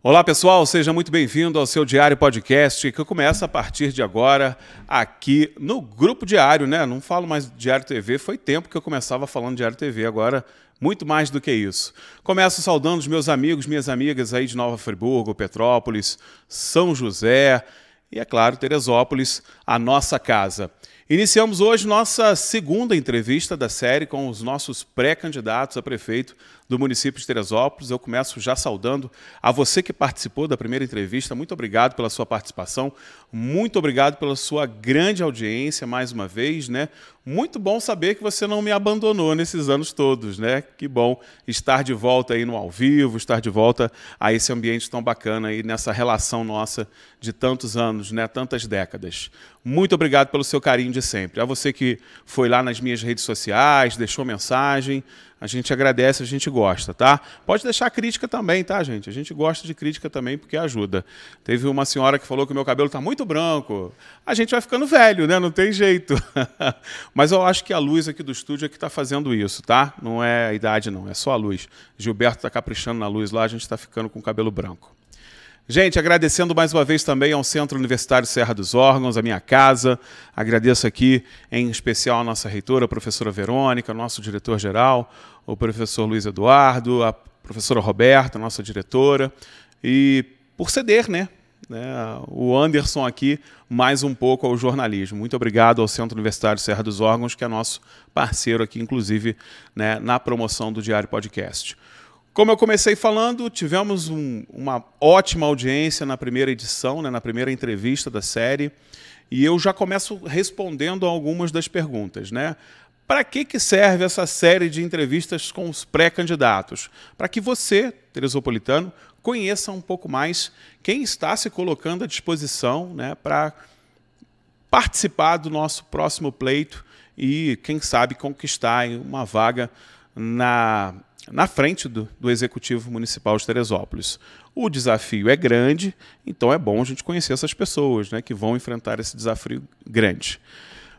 Olá pessoal, seja muito bem-vindo ao seu Diário Podcast que começa a partir de agora aqui no Grupo Diário, né? Não falo mais Diário TV, foi tempo que eu começava falando Diário TV, agora muito mais do que isso. Começo saudando os meus amigos, minhas amigas aí de Nova Friburgo, Petrópolis, São José e, é claro, Teresópolis, a nossa casa. Iniciamos hoje nossa segunda entrevista da série com os nossos pré-candidatos a prefeito do município de Teresópolis. Eu começo já saudando a você que participou da primeira entrevista. Muito obrigado pela sua participação, muito obrigado pela sua grande audiência mais uma vez, né? Muito bom saber que você não me abandonou nesses anos todos, né? Que bom estar de volta aí no ao vivo, estar de volta a esse ambiente tão bacana aí nessa relação nossa de tantos anos, né? Tantas décadas. Muito obrigado pelo seu carinho de sempre. A você que foi lá nas minhas redes sociais, deixou mensagem, a gente agradece, a gente gosta, tá? Pode deixar crítica também, tá, gente? A gente gosta de crítica também porque ajuda. Teve uma senhora que falou que o meu cabelo está muito branco. A gente vai ficando velho, né? Não tem jeito. Mas eu acho que a luz aqui do estúdio é que está fazendo isso, tá? Não é a idade, não, é só a luz. Gilberto está caprichando na luz lá, a gente está ficando com o cabelo branco. Gente, agradecendo mais uma vez também ao Centro Universitário Serra dos Órgãos, a minha casa. Agradeço aqui, em especial, a nossa reitora, a professora Verônica, nosso diretor-geral, o professor Luiz Eduardo, a professora Roberta, nossa diretora, e por ceder, né, né? o Anderson aqui mais um pouco ao jornalismo. Muito obrigado ao Centro Universitário Serra dos Órgãos, que é nosso parceiro aqui, inclusive, né, na promoção do Diário Podcast. Como eu comecei falando, tivemos um, uma ótima audiência na primeira edição, né, na primeira entrevista da série, e eu já começo respondendo a algumas das perguntas, né? Para que, que serve essa série de entrevistas com os pré-candidatos? Para que você, Teresopolitano, conheça um pouco mais quem está se colocando à disposição né, para participar do nosso próximo pleito e, quem sabe, conquistar uma vaga na, na frente do, do Executivo Municipal de Teresópolis. O desafio é grande, então é bom a gente conhecer essas pessoas né, que vão enfrentar esse desafio grande.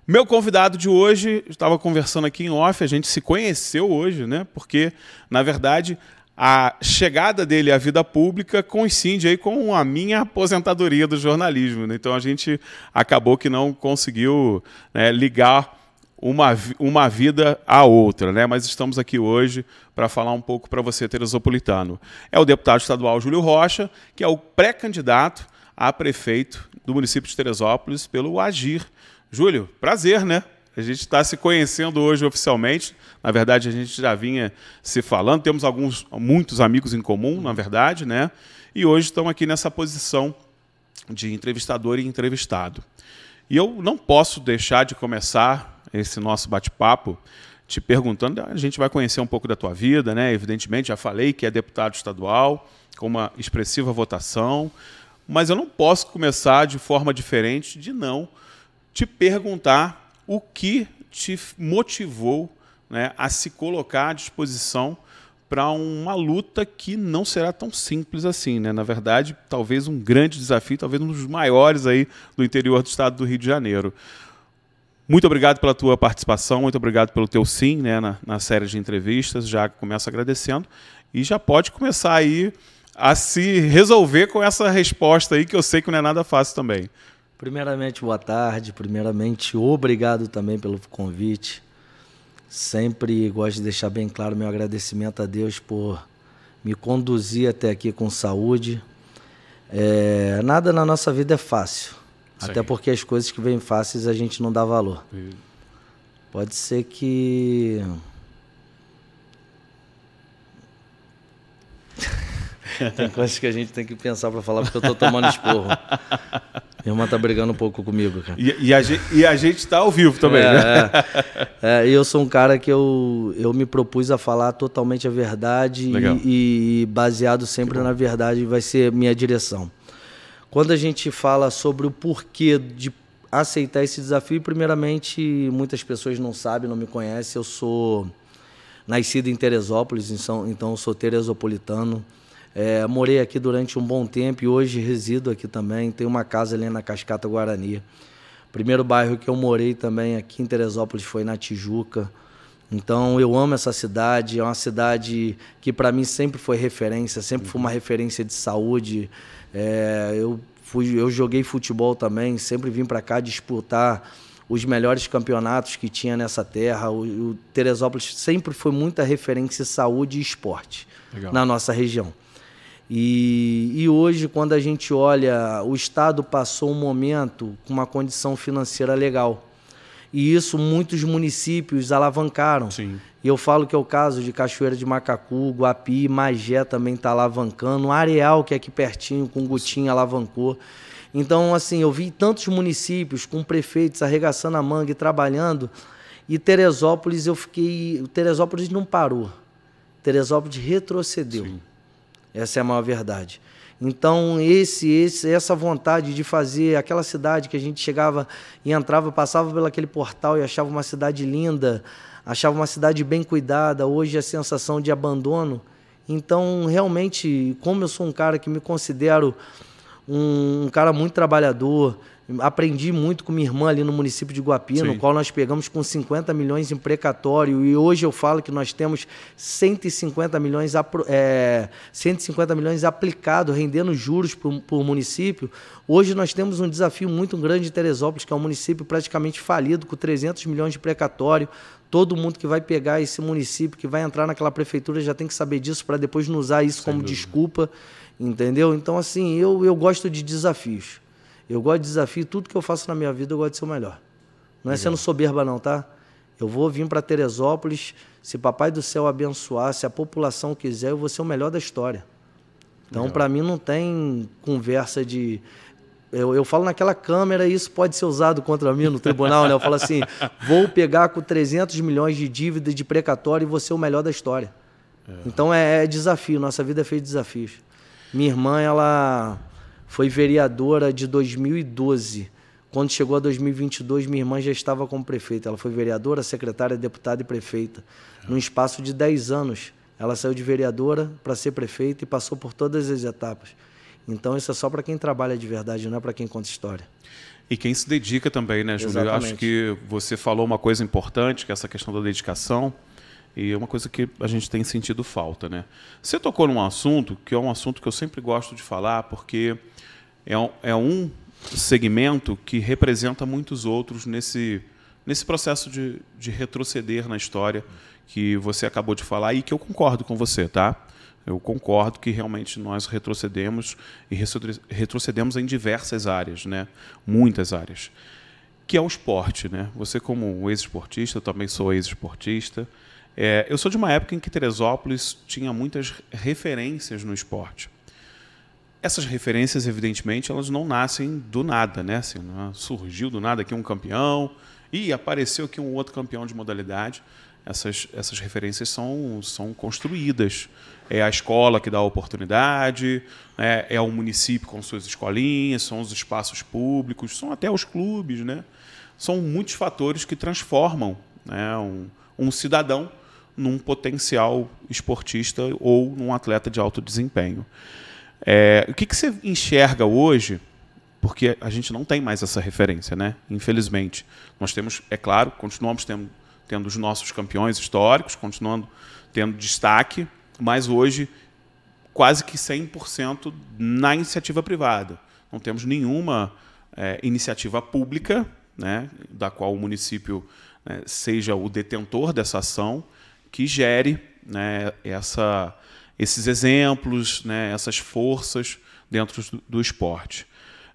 Meu convidado de hoje, estava conversando aqui em off, a gente se conheceu hoje, né? Porque, na verdade, a chegada dele à vida pública coincide aí com a minha aposentadoria do jornalismo. Né? Então a gente acabou que não conseguiu né, ligar uma, uma vida à outra, né? Mas estamos aqui hoje para falar um pouco para você, Teresopolitano. É o deputado estadual Júlio Rocha, que é o pré-candidato a prefeito do município de Teresópolis pelo Agir. Júlio, prazer, né? A gente está se conhecendo hoje oficialmente. Na verdade, a gente já vinha se falando. Temos alguns, muitos amigos em comum, na verdade, né? E hoje estamos aqui nessa posição de entrevistador e entrevistado. E eu não posso deixar de começar esse nosso bate-papo, te perguntando, a gente vai conhecer um pouco da tua vida, né? Evidentemente, já falei que é deputado estadual, com uma expressiva votação, mas eu não posso começar de forma diferente de não te perguntar o que te motivou né, a se colocar à disposição para uma luta que não será tão simples assim, né? Na verdade, talvez um grande desafio, talvez um dos maiores aí do interior do estado do Rio de Janeiro. Muito obrigado pela tua participação, muito obrigado pelo teu sim né, na, na série de entrevistas. Já começo agradecendo e já pode começar aí a se resolver com essa resposta aí, que eu sei que não é nada fácil também. Primeiramente, boa tarde. Primeiramente, obrigado também pelo convite. Sempre gosto de deixar bem claro meu agradecimento a Deus por me conduzir até aqui com saúde. É, nada na nossa vida é fácil Sim. Até porque as coisas que vêm fáceis a gente não dá valor. Pode ser que. tem coisas que a gente tem que pensar para falar porque eu tô tomando esporro. Minha irmã tá brigando um pouco comigo, cara. E, e, a, gente, e a gente tá ao vivo também, é, né? É, é, eu sou um cara que eu, eu me propus a falar totalmente a verdade e, e, baseado sempre na verdade vai ser minha direção. Quando a gente fala sobre o porquê de aceitar esse desafio, primeiramente, muitas pessoas não sabem, não me conhecem. Eu sou nascido em Teresópolis, então sou teresopolitano. É, morei aqui durante um bom tempo e hoje resido aqui também. Tenho uma casa ali na Cascata Guarani. Primeiro bairro que eu morei também aqui em Teresópolis foi na Tijuca. Então eu amo essa cidade, é uma cidade que para mim sempre foi referência, sempre foi uma uhum. referência de saúde, é, eu, fui, eu joguei futebol também, sempre vim para cá disputar os melhores campeonatos que tinha nessa terra. O, o Teresópolis sempre foi muita referência em saúde e esporte Legal. na nossa região. E, e, hoje, quando a gente olha, o Estado passou um momento com uma condição financeira legal. E isso muitos municípios alavancaram. Sim. E eu falo que é o caso de Cachoeira de Macacu, Guapi, Magé também está alavancando, Areal, que é aqui pertinho, com Gutinha, alavancou. Então, assim, eu vi tantos municípios com prefeitos arregaçando a manga e trabalhando, e Teresópolis eu fiquei. Teresópolis não parou. Teresópolis retrocedeu. Sim. Essa é a maior verdade. Então, esse, esse, essa vontade de fazer aquela cidade que a gente chegava e entrava, passava pelo aquele portal e achava uma cidade linda, achava uma cidade bem cuidada, hoje a sensação de abandono. Então, realmente, como eu sou um cara que me considero um, um cara muito trabalhador, Aprendi muito com minha irmã ali no município de Guapi, Sim. no qual nós pegamos com 50 milhões em precatório. E hoje eu falo que nós temos 150 milhões, é, 150 milhões aplicados, rendendo juros por município. Hoje nós temos um desafio muito grande em Teresópolis, que é um município praticamente falido, com 300 milhões de precatório. Todo mundo que vai pegar esse município, que vai entrar naquela prefeitura, já tem que saber disso para depois não usar isso Sem como dúvida. desculpa, entendeu? Então, assim, eu, eu gosto de desafios. Eu gosto de desafio, tudo que eu faço na minha vida eu gosto de ser o melhor. Não é sendo soberba, não, tá? Eu vou vir para Teresópolis, se Papai do Céu abençoar, se a população quiser, eu vou ser o melhor da história. Então, para mim, não tem conversa de. Eu, eu falo naquela câmera e isso pode ser usado contra mim no tribunal, né? Eu falo assim: vou pegar com 300 milhões de dívida de precatório e vou ser o melhor da história. É. Então é, é desafio, nossa vida é feita de desafios. Minha irmã, ela foi vereadora de 2012. Quando chegou a 2022, minha irmã já estava como prefeita. Ela foi vereadora, secretária, deputada e prefeita. Num espaço de 10 anos, ela saiu de vereadora para ser prefeita e passou por todas as etapas. Então, isso é só para quem trabalha de verdade, não é para quem conta história. E quem se dedica também, né, Júlio? Exatamente. Eu acho que você falou uma coisa importante, que é essa questão da dedicação. E é uma coisa que a gente tem sentido falta, né? Você tocou num assunto que é um assunto que eu sempre gosto de falar, porque é um, é um segmento que representa muitos outros nesse, nesse processo de, de retroceder na história que você acabou de falar e que eu concordo com você, tá? Eu concordo que realmente nós retrocedemos e retrocedemos em diversas áreas, né? Muitas áreas. Que é o esporte, né? Você como ex-esportista, também sou ex-esportista. É, eu sou de uma época em que Teresópolis tinha muitas referências no esporte. Essas referências, evidentemente, elas não nascem do nada, né? Assim, né? surgiu do nada aqui um campeão e apareceu aqui um outro campeão de modalidade. Essas, essas referências são, são construídas. É a escola que dá a oportunidade, né? é o município com suas escolinhas, são os espaços públicos, são até os clubes, né? São muitos fatores que transformam né? um, um cidadão num potencial esportista ou num atleta de alto desempenho. É, o que, que você enxerga hoje? Porque a gente não tem mais essa referência, né? Infelizmente. Nós temos, é claro, continuamos tendo, tendo os nossos campeões históricos, continuando tendo destaque, mas hoje quase que 100% na iniciativa privada. Não temos nenhuma é, iniciativa pública, né, da qual o município né, seja o detentor dessa ação, que gere né, essa, esses exemplos, né, essas forças dentro do, do esporte.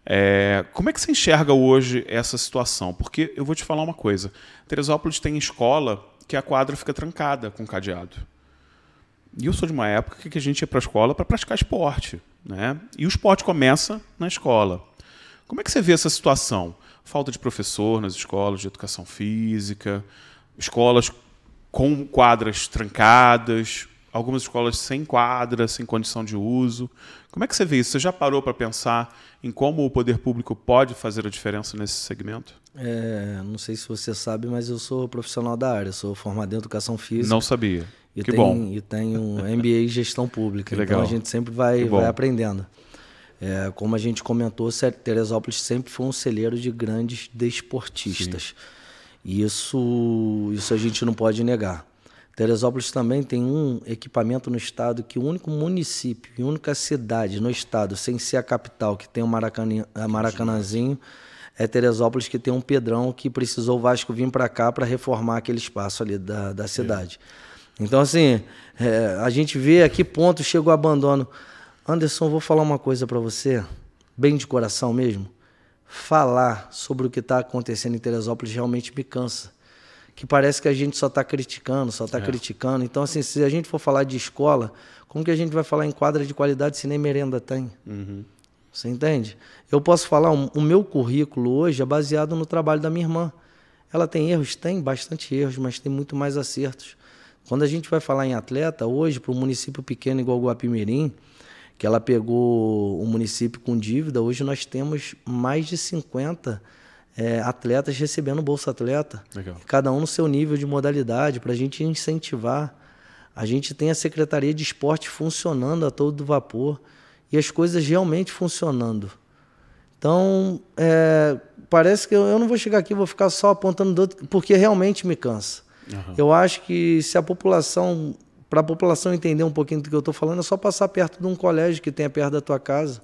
É, como é que você enxerga hoje essa situação? Porque eu vou te falar uma coisa: Teresópolis tem escola que a quadra fica trancada com cadeado. E eu sou de uma época que a gente ia para a escola para praticar esporte. Né? E o esporte começa na escola. Como é que você vê essa situação? Falta de professor nas escolas de educação física, escolas com quadras trancadas algumas escolas sem quadra, sem condição de uso. Como é que você vê isso? Você já parou para pensar em como o poder público pode fazer a diferença nesse segmento? É, não sei se você sabe, mas eu sou profissional da área, sou formado em educação física. Não sabia. E que tenho, bom. E tenho MBA em gestão pública. Legal. Então a gente sempre vai, vai aprendendo. É, como a gente comentou, Teresópolis sempre foi um celeiro de grandes desportistas. Sim. E isso, isso a gente não pode negar. Teresópolis também tem um equipamento no estado que o único município e única cidade no estado, sem ser a capital, que tem o Maracanãzinho, é Teresópolis, que tem um pedrão que precisou o Vasco vir para cá para reformar aquele espaço ali da, da cidade. É. Então, assim, é, a gente vê a que ponto chegou o abandono. Anderson, vou falar uma coisa para você, bem de coração mesmo. Falar sobre o que está acontecendo em Teresópolis realmente me cansa que parece que a gente só está criticando, só está é. criticando. Então, assim, se a gente for falar de escola, como que a gente vai falar em quadra de qualidade se nem merenda tem? Uhum. Você entende? Eu posso falar, o meu currículo hoje é baseado no trabalho da minha irmã. Ela tem erros? Tem bastante erros, mas tem muito mais acertos. Quando a gente vai falar em atleta, hoje, para um município pequeno igual Guapimirim, que ela pegou um município com dívida, hoje nós temos mais de 50 é, atletas recebendo Bolsa Atleta, Legal. cada um no seu nível de modalidade, para a gente incentivar. A gente tem a Secretaria de Esporte funcionando a todo vapor e as coisas realmente funcionando. Então, é, parece que eu, eu, não vou chegar aqui e vou ficar só apontando porque realmente me cansa. Uhum. Eu acho que se a população, para a população entender um pouquinho do que eu estou falando, é só passar perto de um colégio que tenha perto da tua casa,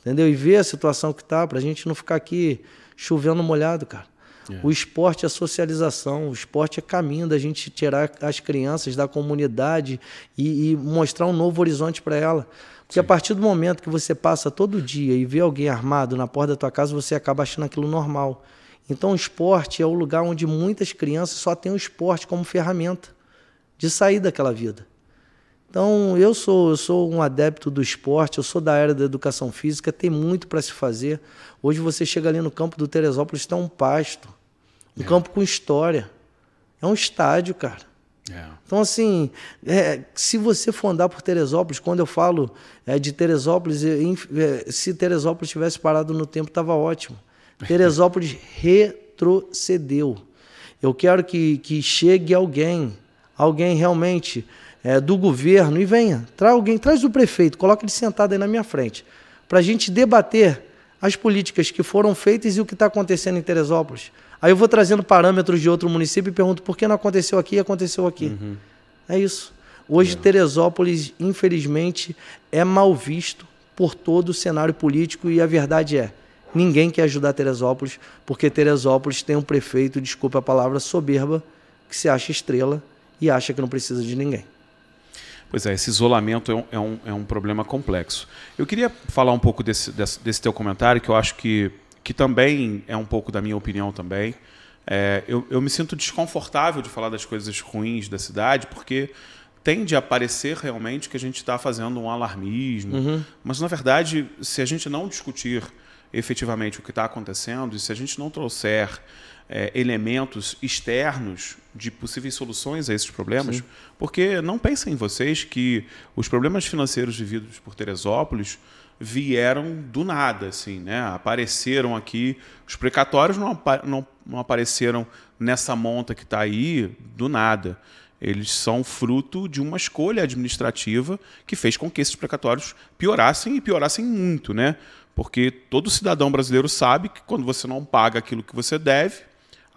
entendeu? E ver a situação que tá, para a gente não ficar aqui chovendo molhado, cara. É. O esporte é socialização, o esporte é caminho da gente tirar as crianças da comunidade e, e mostrar um novo horizonte para ela. Porque Sim. a partir do momento que você passa todo dia e vê alguém armado na porta da tua casa, você acaba achando aquilo normal. Então, o esporte é o lugar onde muitas crianças só têm o esporte como ferramenta de sair daquela vida. Então, eu sou, eu sou um adepto do esporte, eu sou da era da educação física, tem muito para se fazer. Hoje você chega ali no campo do Teresópolis, está um pasto, um é. campo com história. É um estádio, cara. É. Então, assim, é, se você for andar por Teresópolis, quando eu falo é, de Teresópolis, é, é, se Teresópolis tivesse parado no tempo, estava ótimo. Teresópolis retrocedeu. Eu quero que, que chegue alguém, alguém realmente é, do governo e venha, traz alguém, traz o prefeito, coloca ele sentado aí na minha frente, para a gente debater as políticas que foram feitas e o que está acontecendo em Teresópolis. Aí eu vou trazendo parâmetros de outro município e pergunto por que não aconteceu aqui e aconteceu aqui. Uhum. É isso. Hoje, é. Teresópolis, infelizmente, é mal visto por todo o cenário político e a verdade é: ninguém quer ajudar Teresópolis, porque Teresópolis tem um prefeito, desculpe a palavra, soberba, que se acha estrela e acha que não precisa de ninguém. Pois é, esse isolamento é um, é um, é um problema complexo. Eu queria falar um pouco desse, desse, desse, teu comentário, que eu acho que, que também é um pouco da minha opinião também. É, eu, eu me sinto desconfortável de falar das coisas ruins da cidade, porque tende a parecer realmente que a gente está fazendo um alarmismo. Uhum. Mas, na verdade, se a gente não discutir efetivamente o que está acontecendo e se a gente não trouxer é, elementos externos de possíveis soluções a esses problemas, Sim. porque não pensem vocês que os problemas financeiros vividos por Teresópolis vieram do nada, assim, né? Apareceram aqui, os precatórios não, apa não, não apareceram nessa monta que está aí do nada. Eles são fruto de uma escolha administrativa que fez com que esses precatórios piorassem e piorassem muito, né? Porque todo cidadão brasileiro sabe que quando você não paga aquilo que você deve,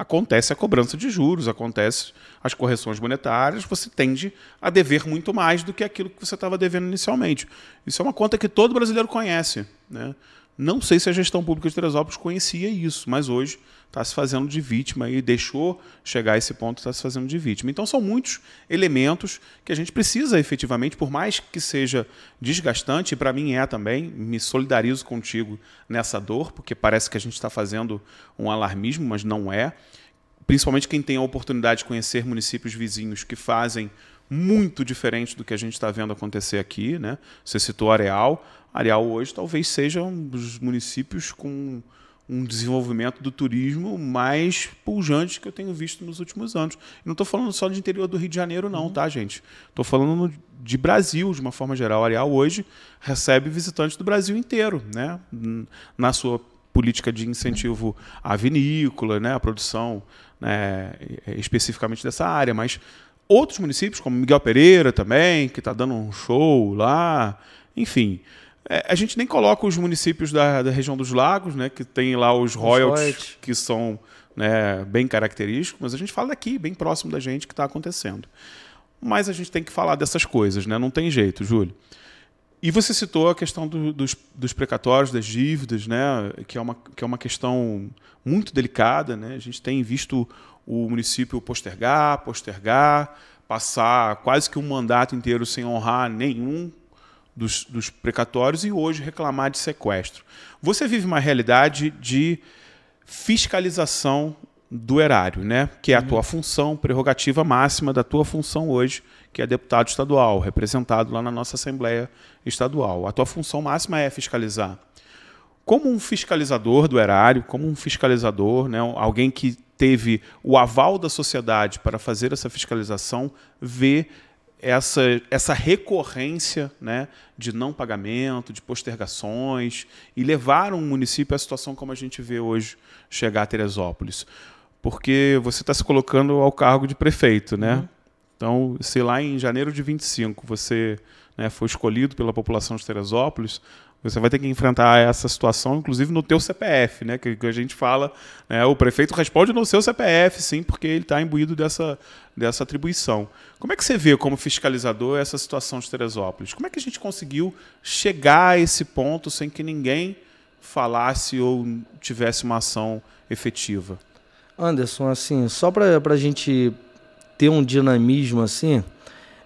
acontece a cobrança de juros, acontece as correções monetárias, você tende a dever muito mais do que aquilo que você estava devendo inicialmente. Isso é uma conta que todo brasileiro conhece. Né? Não sei se a gestão pública de Teresópolis conhecia isso, mas hoje está se fazendo de vítima e deixou chegar a esse ponto, está se fazendo de vítima. Então são muitos elementos que a gente precisa efetivamente, por mais que seja desgastante, e para mim é também, me solidarizo contigo nessa dor, porque parece que a gente está fazendo um alarmismo, mas não é principalmente quem tem a oportunidade de conhecer municípios vizinhos que fazem muito diferente do que a gente está vendo acontecer aqui. Né? Você citou Areal. Areal hoje talvez seja um dos municípios com um desenvolvimento do turismo mais pujante que eu tenho visto nos últimos anos. E não estou falando só do interior do Rio de Janeiro, não, uhum. tá, gente? Estou falando de Brasil, de uma forma geral. Areal hoje recebe visitantes do Brasil inteiro, né? Na sua política de incentivo à vinícola, né? à produção né? especificamente dessa área, mas outros municípios, como Miguel Pereira também, que está dando um show lá, enfim. É, a gente nem coloca os municípios da, da região dos lagos, né, que tem lá os, os royalties, royalties que são né, bem característicos, mas a gente fala daqui, bem próximo da gente, que está acontecendo. Mas a gente tem que falar dessas coisas, né? não tem jeito, Júlio. E você citou a questão do, dos, dos, precatórios, das dívidas, né? que, é uma, que é uma questão muito delicada. Né? A gente tem visto o município postergar, postergar, passar quase que um mandato inteiro sem honrar nenhum dos, dos precatórios e hoje reclamar de sequestro. Você vive uma realidade de fiscalização do erário, né? Que é a tua função, prerrogativa máxima da tua função hoje, que é deputado estadual, representado lá na nossa Assembleia Estadual. A tua função máxima é fiscalizar como um fiscalizador do erário, como um fiscalizador, né, alguém que teve o aval da sociedade para fazer essa fiscalização, vê essa, essa recorrência né, de não pagamento, de postergações, e levaram o município à situação como a gente vê hoje chegar a Teresópolis. Porque você está se colocando ao cargo de prefeito, né? Uhum. Então, se lá em janeiro de 25 você né, foi escolhido pela população de Teresópolis, você vai ter que enfrentar essa situação, inclusive no teu CPF, né? Que, que a gente fala, né? o prefeito responde no seu CPF, sim, porque ele está imbuído dessa, dessa atribuição. Como é que você vê, como fiscalizador, essa situação de Teresópolis? Como é que a gente conseguiu chegar a esse ponto sem que ninguém falasse ou tivesse uma ação efetiva? Anderson, assim, só para a gente ter um dinamismo assim,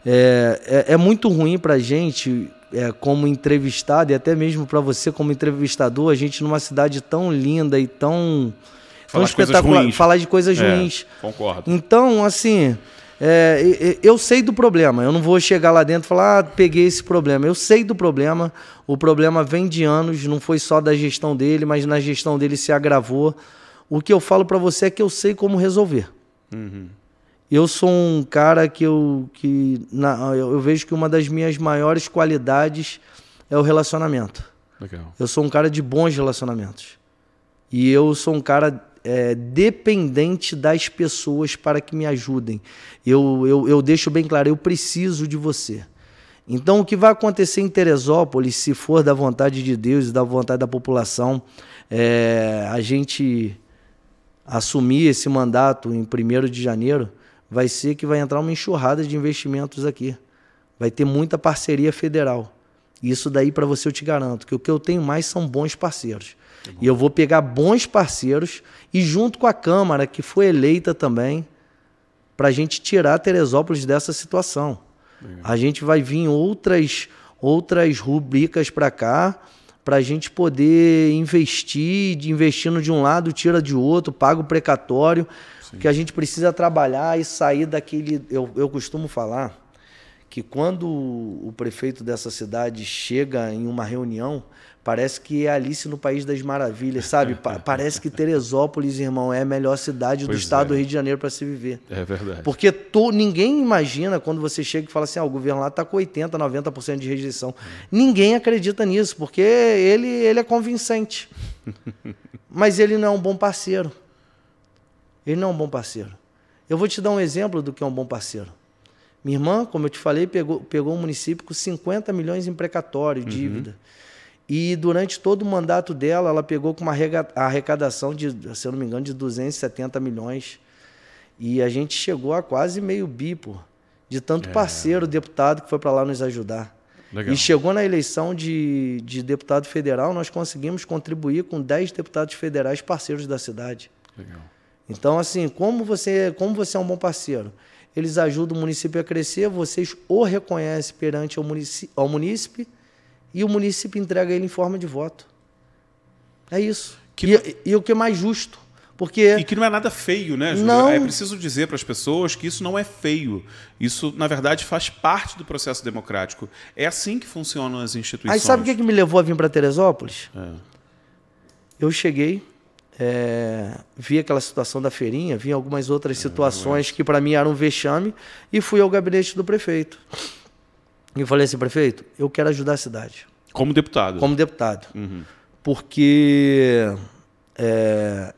é, é, é muito ruim para a gente é, como entrevistado e até mesmo para você como entrevistador, a gente numa cidade tão linda e tão, tão espetacular, falar de coisas é, ruins. Concordo. Então, assim, é, eu sei do problema. Eu não vou chegar lá dentro e falar, ah, peguei esse problema. Eu sei do problema. O problema vem de anos, não foi só da gestão dele, mas na gestão dele se agravou. O que eu falo para você é que eu sei como resolver. Uhum eu sou um cara que eu, que na, eu, eu, vejo que uma das minhas maiores qualidades é o relacionamento. Legal. Eu sou um cara de bons relacionamentos. E eu sou um cara é, dependente das pessoas para que me ajudem. Eu, eu, eu deixo bem claro, eu preciso de você. Então, o que vai acontecer em Teresópolis, se for da vontade de Deus e da vontade da população, é, a gente assumir esse mandato em 1 de janeiro, vai ser que vai entrar uma enxurrada de investimentos aqui. Vai ter muita parceria federal. Isso daí para você eu te garanto que o que eu tenho mais são bons parceiros. Tá e eu vou pegar bons parceiros e junto com a Câmara, que foi eleita também, para a gente tirar Teresópolis dessa situação. Legal. A gente vai vir outras outras rubricas para cá para a gente poder investir, investindo de um lado, tira de outro, paga o precatório, que a gente precisa trabalhar e sair daquele. Eu, eu costumo falar que quando o prefeito dessa cidade chega em uma reunião Parece que é Alice no País das Maravilhas, sabe? Pa parece que Teresópolis, irmão, é a melhor cidade pois do estado é. do Rio de Janeiro para se viver. É verdade. Porque to, ninguém imagina quando você chega e fala assim: ah, o governo lá está com 80%, 90% de rejeição. Ninguém acredita nisso, porque ele, ele é convincente. Mas ele não é um bom parceiro. Ele não é um bom parceiro. Eu vou te dar um exemplo do que é um bom parceiro. Minha irmã, como eu te falei, pegou, pegou um município com 50 milhões em precatório, uhum. dívida. Uhum. E durante todo o mandato dela, ela pegou com uma arrecadação de, se eu não me engano, de 270 milhões. E a gente chegou a quase meio bi, pô, de tanto é. parceiro deputado que foi para lá nos ajudar. Legal. E chegou na eleição de, de deputado federal, nós conseguimos contribuir com 10 deputados federais parceiros da cidade. Legal. Então, assim, como você, como você é um bom parceiro? Eles ajudam o município a crescer, vocês o reconhecem perante ao munícipe, ao e o município entrega ele em forma de voto. É isso. Que... E, e o que é mais justo. Porque... E que não é nada feio, né, Júlio? Não... É preciso dizer para as pessoas que isso não é feio. Isso, na verdade, faz parte do processo democrático. É assim que funcionam as instituições. Aí sabe o que, é que me levou a vir para Teresópolis? É. Eu cheguei, é, vi aquela situação da feirinha, vi algumas outras é, situações é, que para mim eram um vexame, e fui ao gabinete do prefeito. E eu falei assim, prefeito, eu quero ajudar a cidade. Como deputado? Como deputado. Uhum. Porque é,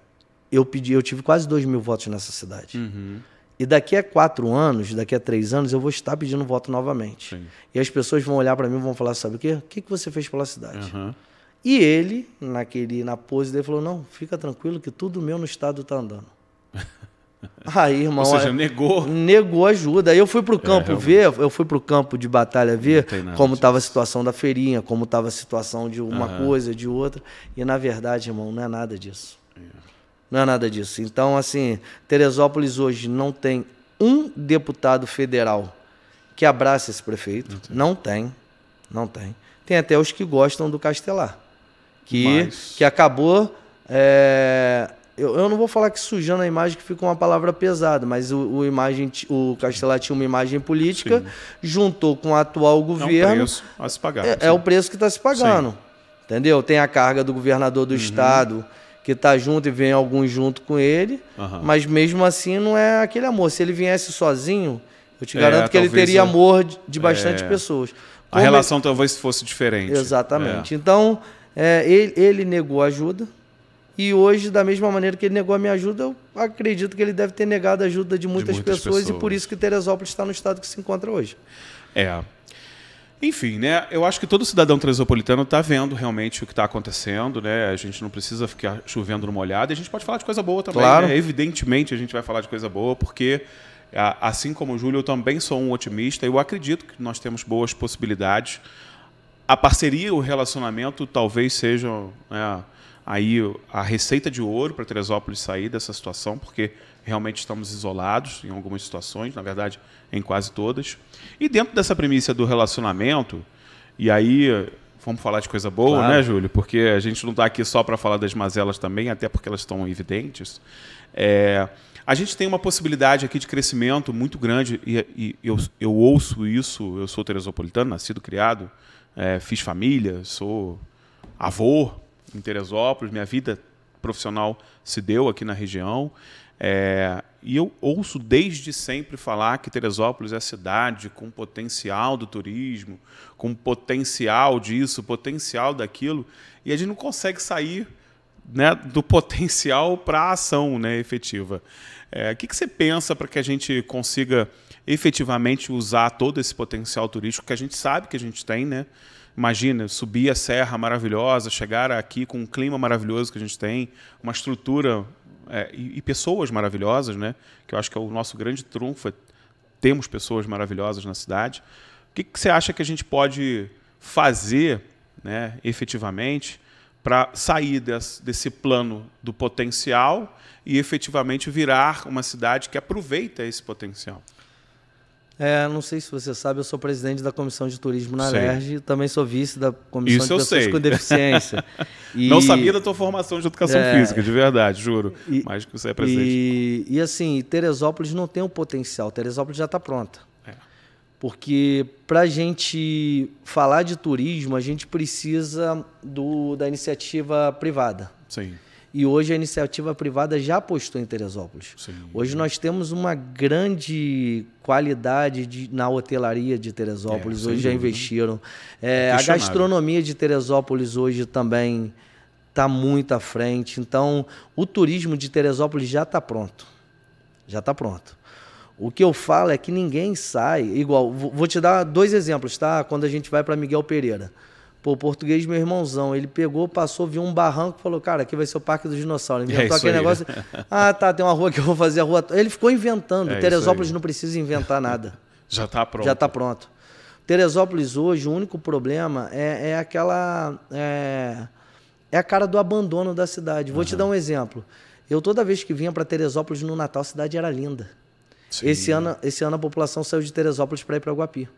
eu pedi, eu tive quase 2 mil votos nessa cidade. Uhum. E daqui a quatro anos, daqui a três anos, eu vou estar pedindo voto novamente. Sim. E as pessoas vão olhar para mim e vão falar, sabe o quê? O que, que você fez pela cidade? Uhum. E ele, naquele, na pose dele, falou, não, fica tranquilo que tudo meu no estado está andando. Ah, aí, irmão. Ou seja, é, negou. Negou ajuda. Aí eu fui pro é, campo é, ver, eu fui pro campo de batalha ver como estava a situação da feirinha, como estava a situação de uma uhum. coisa, de outra. E na verdade, irmão, não é nada disso. É. Não é nada disso. Então, assim, Teresópolis hoje não tem um deputado federal que abraça esse prefeito. Não tem. Não tem. Não tem. tem até os que gostam do Castelar. Que, Mas... que acabou. É, eu, eu não vou falar que sujando a imagem que fica uma palavra pesada, mas o, o imagem, o Castelar tinha uma imagem política, sim. juntou com o atual é governo. É preço a se pagar. É, é o preço que está se pagando. Sim. Entendeu? Tem a carga do governador do uhum. estado que está junto e vem alguns junto com ele, uhum. mas mesmo assim não é aquele amor. Se ele viesse sozinho, eu te é, garanto é, que ele teria é. amor de bastante é... pessoas. Como a relação ele... talvez fosse diferente. Exatamente. É. Então, ele, ele, negou ajuda, e hoje, da mesma maneira que ele negou a minha ajuda, eu acredito que ele deve ter negado a ajuda de muitas, de muitas pessoas, pessoas, e por isso que Teresópolis está no estado que se encontra hoje. É. Enfim, né? Eu acho que todo cidadão teresopolitano está vendo realmente o que está acontecendo, né? A gente não precisa ficar chovendo numa olhada. A gente pode falar de coisa boa também. Claro. Né? Evidentemente, a gente vai falar de coisa boa, porque assim como o Júlio, eu também sou um otimista. Eu acredito que nós temos boas possibilidades. A parceria, o relacionamento, talvez sejam, né, aí a receita de ouro para Teresópolis sair dessa situação, porque realmente estamos isolados em algumas situações, na verdade, em quase todas. E dentro dessa premissa do relacionamento, e aí vamos falar de coisa boa, claro. né, Júlio? Porque a gente não está aqui só para falar das mazelas também, até porque elas estão evidentes. É, a gente tem uma possibilidade aqui de crescimento muito grande, e, e eu, eu, ouço isso, eu sou teresopolitano, nascido, criado, é, fiz família, sou avô, em Teresópolis, minha vida profissional se deu aqui na região. É, e eu ouço desde sempre falar que Teresópolis é a cidade com potencial do turismo, com potencial disso, potencial daquilo, e a gente não consegue sair né, do potencial para a ação né, efetiva. É, o que, que você pensa para que a gente consiga efetivamente usar todo esse potencial turístico que a gente sabe que a gente tem, né? Imagina, subir a serra maravilhosa, chegar aqui com um clima maravilhoso que a gente tem, uma estrutura é, e, e, pessoas maravilhosas, né? Que eu acho que é o nosso grande trunfo. É, temos pessoas maravilhosas na cidade. O que, que você acha que a gente pode fazer, né, efetivamente, para sair desse plano do potencial e efetivamente virar uma cidade que aproveita esse potencial? É, não sei se você sabe, eu sou presidente da Comissão de Turismo na LERJ, também sou vice da Comissão Isso de Pessoas sei. com Deficiência. E... Não sabia da tua formação de educação é... física, de verdade, juro. E... Mas que você é presidente. E, e assim, Teresópolis não tem o um potencial, Teresópolis já está pronta. É. Porque para a gente falar de turismo, a gente precisa do, da iniciativa privada. Sim. E hoje a iniciativa privada já apostou em Teresópolis. Sim. Hoje nós temos uma grande qualidade de, na hotelaria de Teresópolis, é, hoje já investiram. É, é a gastronomia de Teresópolis hoje também está muito à frente. Então, o turismo de Teresópolis já está pronto. Já está pronto. O que eu falo é que ninguém sai igual. Vou te dar dois exemplos, tá? Quando a gente vai para Miguel Pereira. Pô, o português, meu irmãozão, ele pegou, passou, viu um barranco e falou: Cara, aqui vai ser o Parque dos Dinossauros. É inventou é aquele aí. negócio. Ah, tá, tem uma rua que eu vou fazer a rua. Ele ficou inventando. É Teresópolis não precisa inventar nada. Já está pronto. Já está pronto. Teresópolis hoje, o único problema é, é aquela. É, é, a cara do abandono da cidade. Vou uhum. te dar um exemplo. Eu, toda vez que vinha para Teresópolis no Natal, a cidade era linda. Esse ano, esse ano a população saiu de Teresópolis para ir para Guapi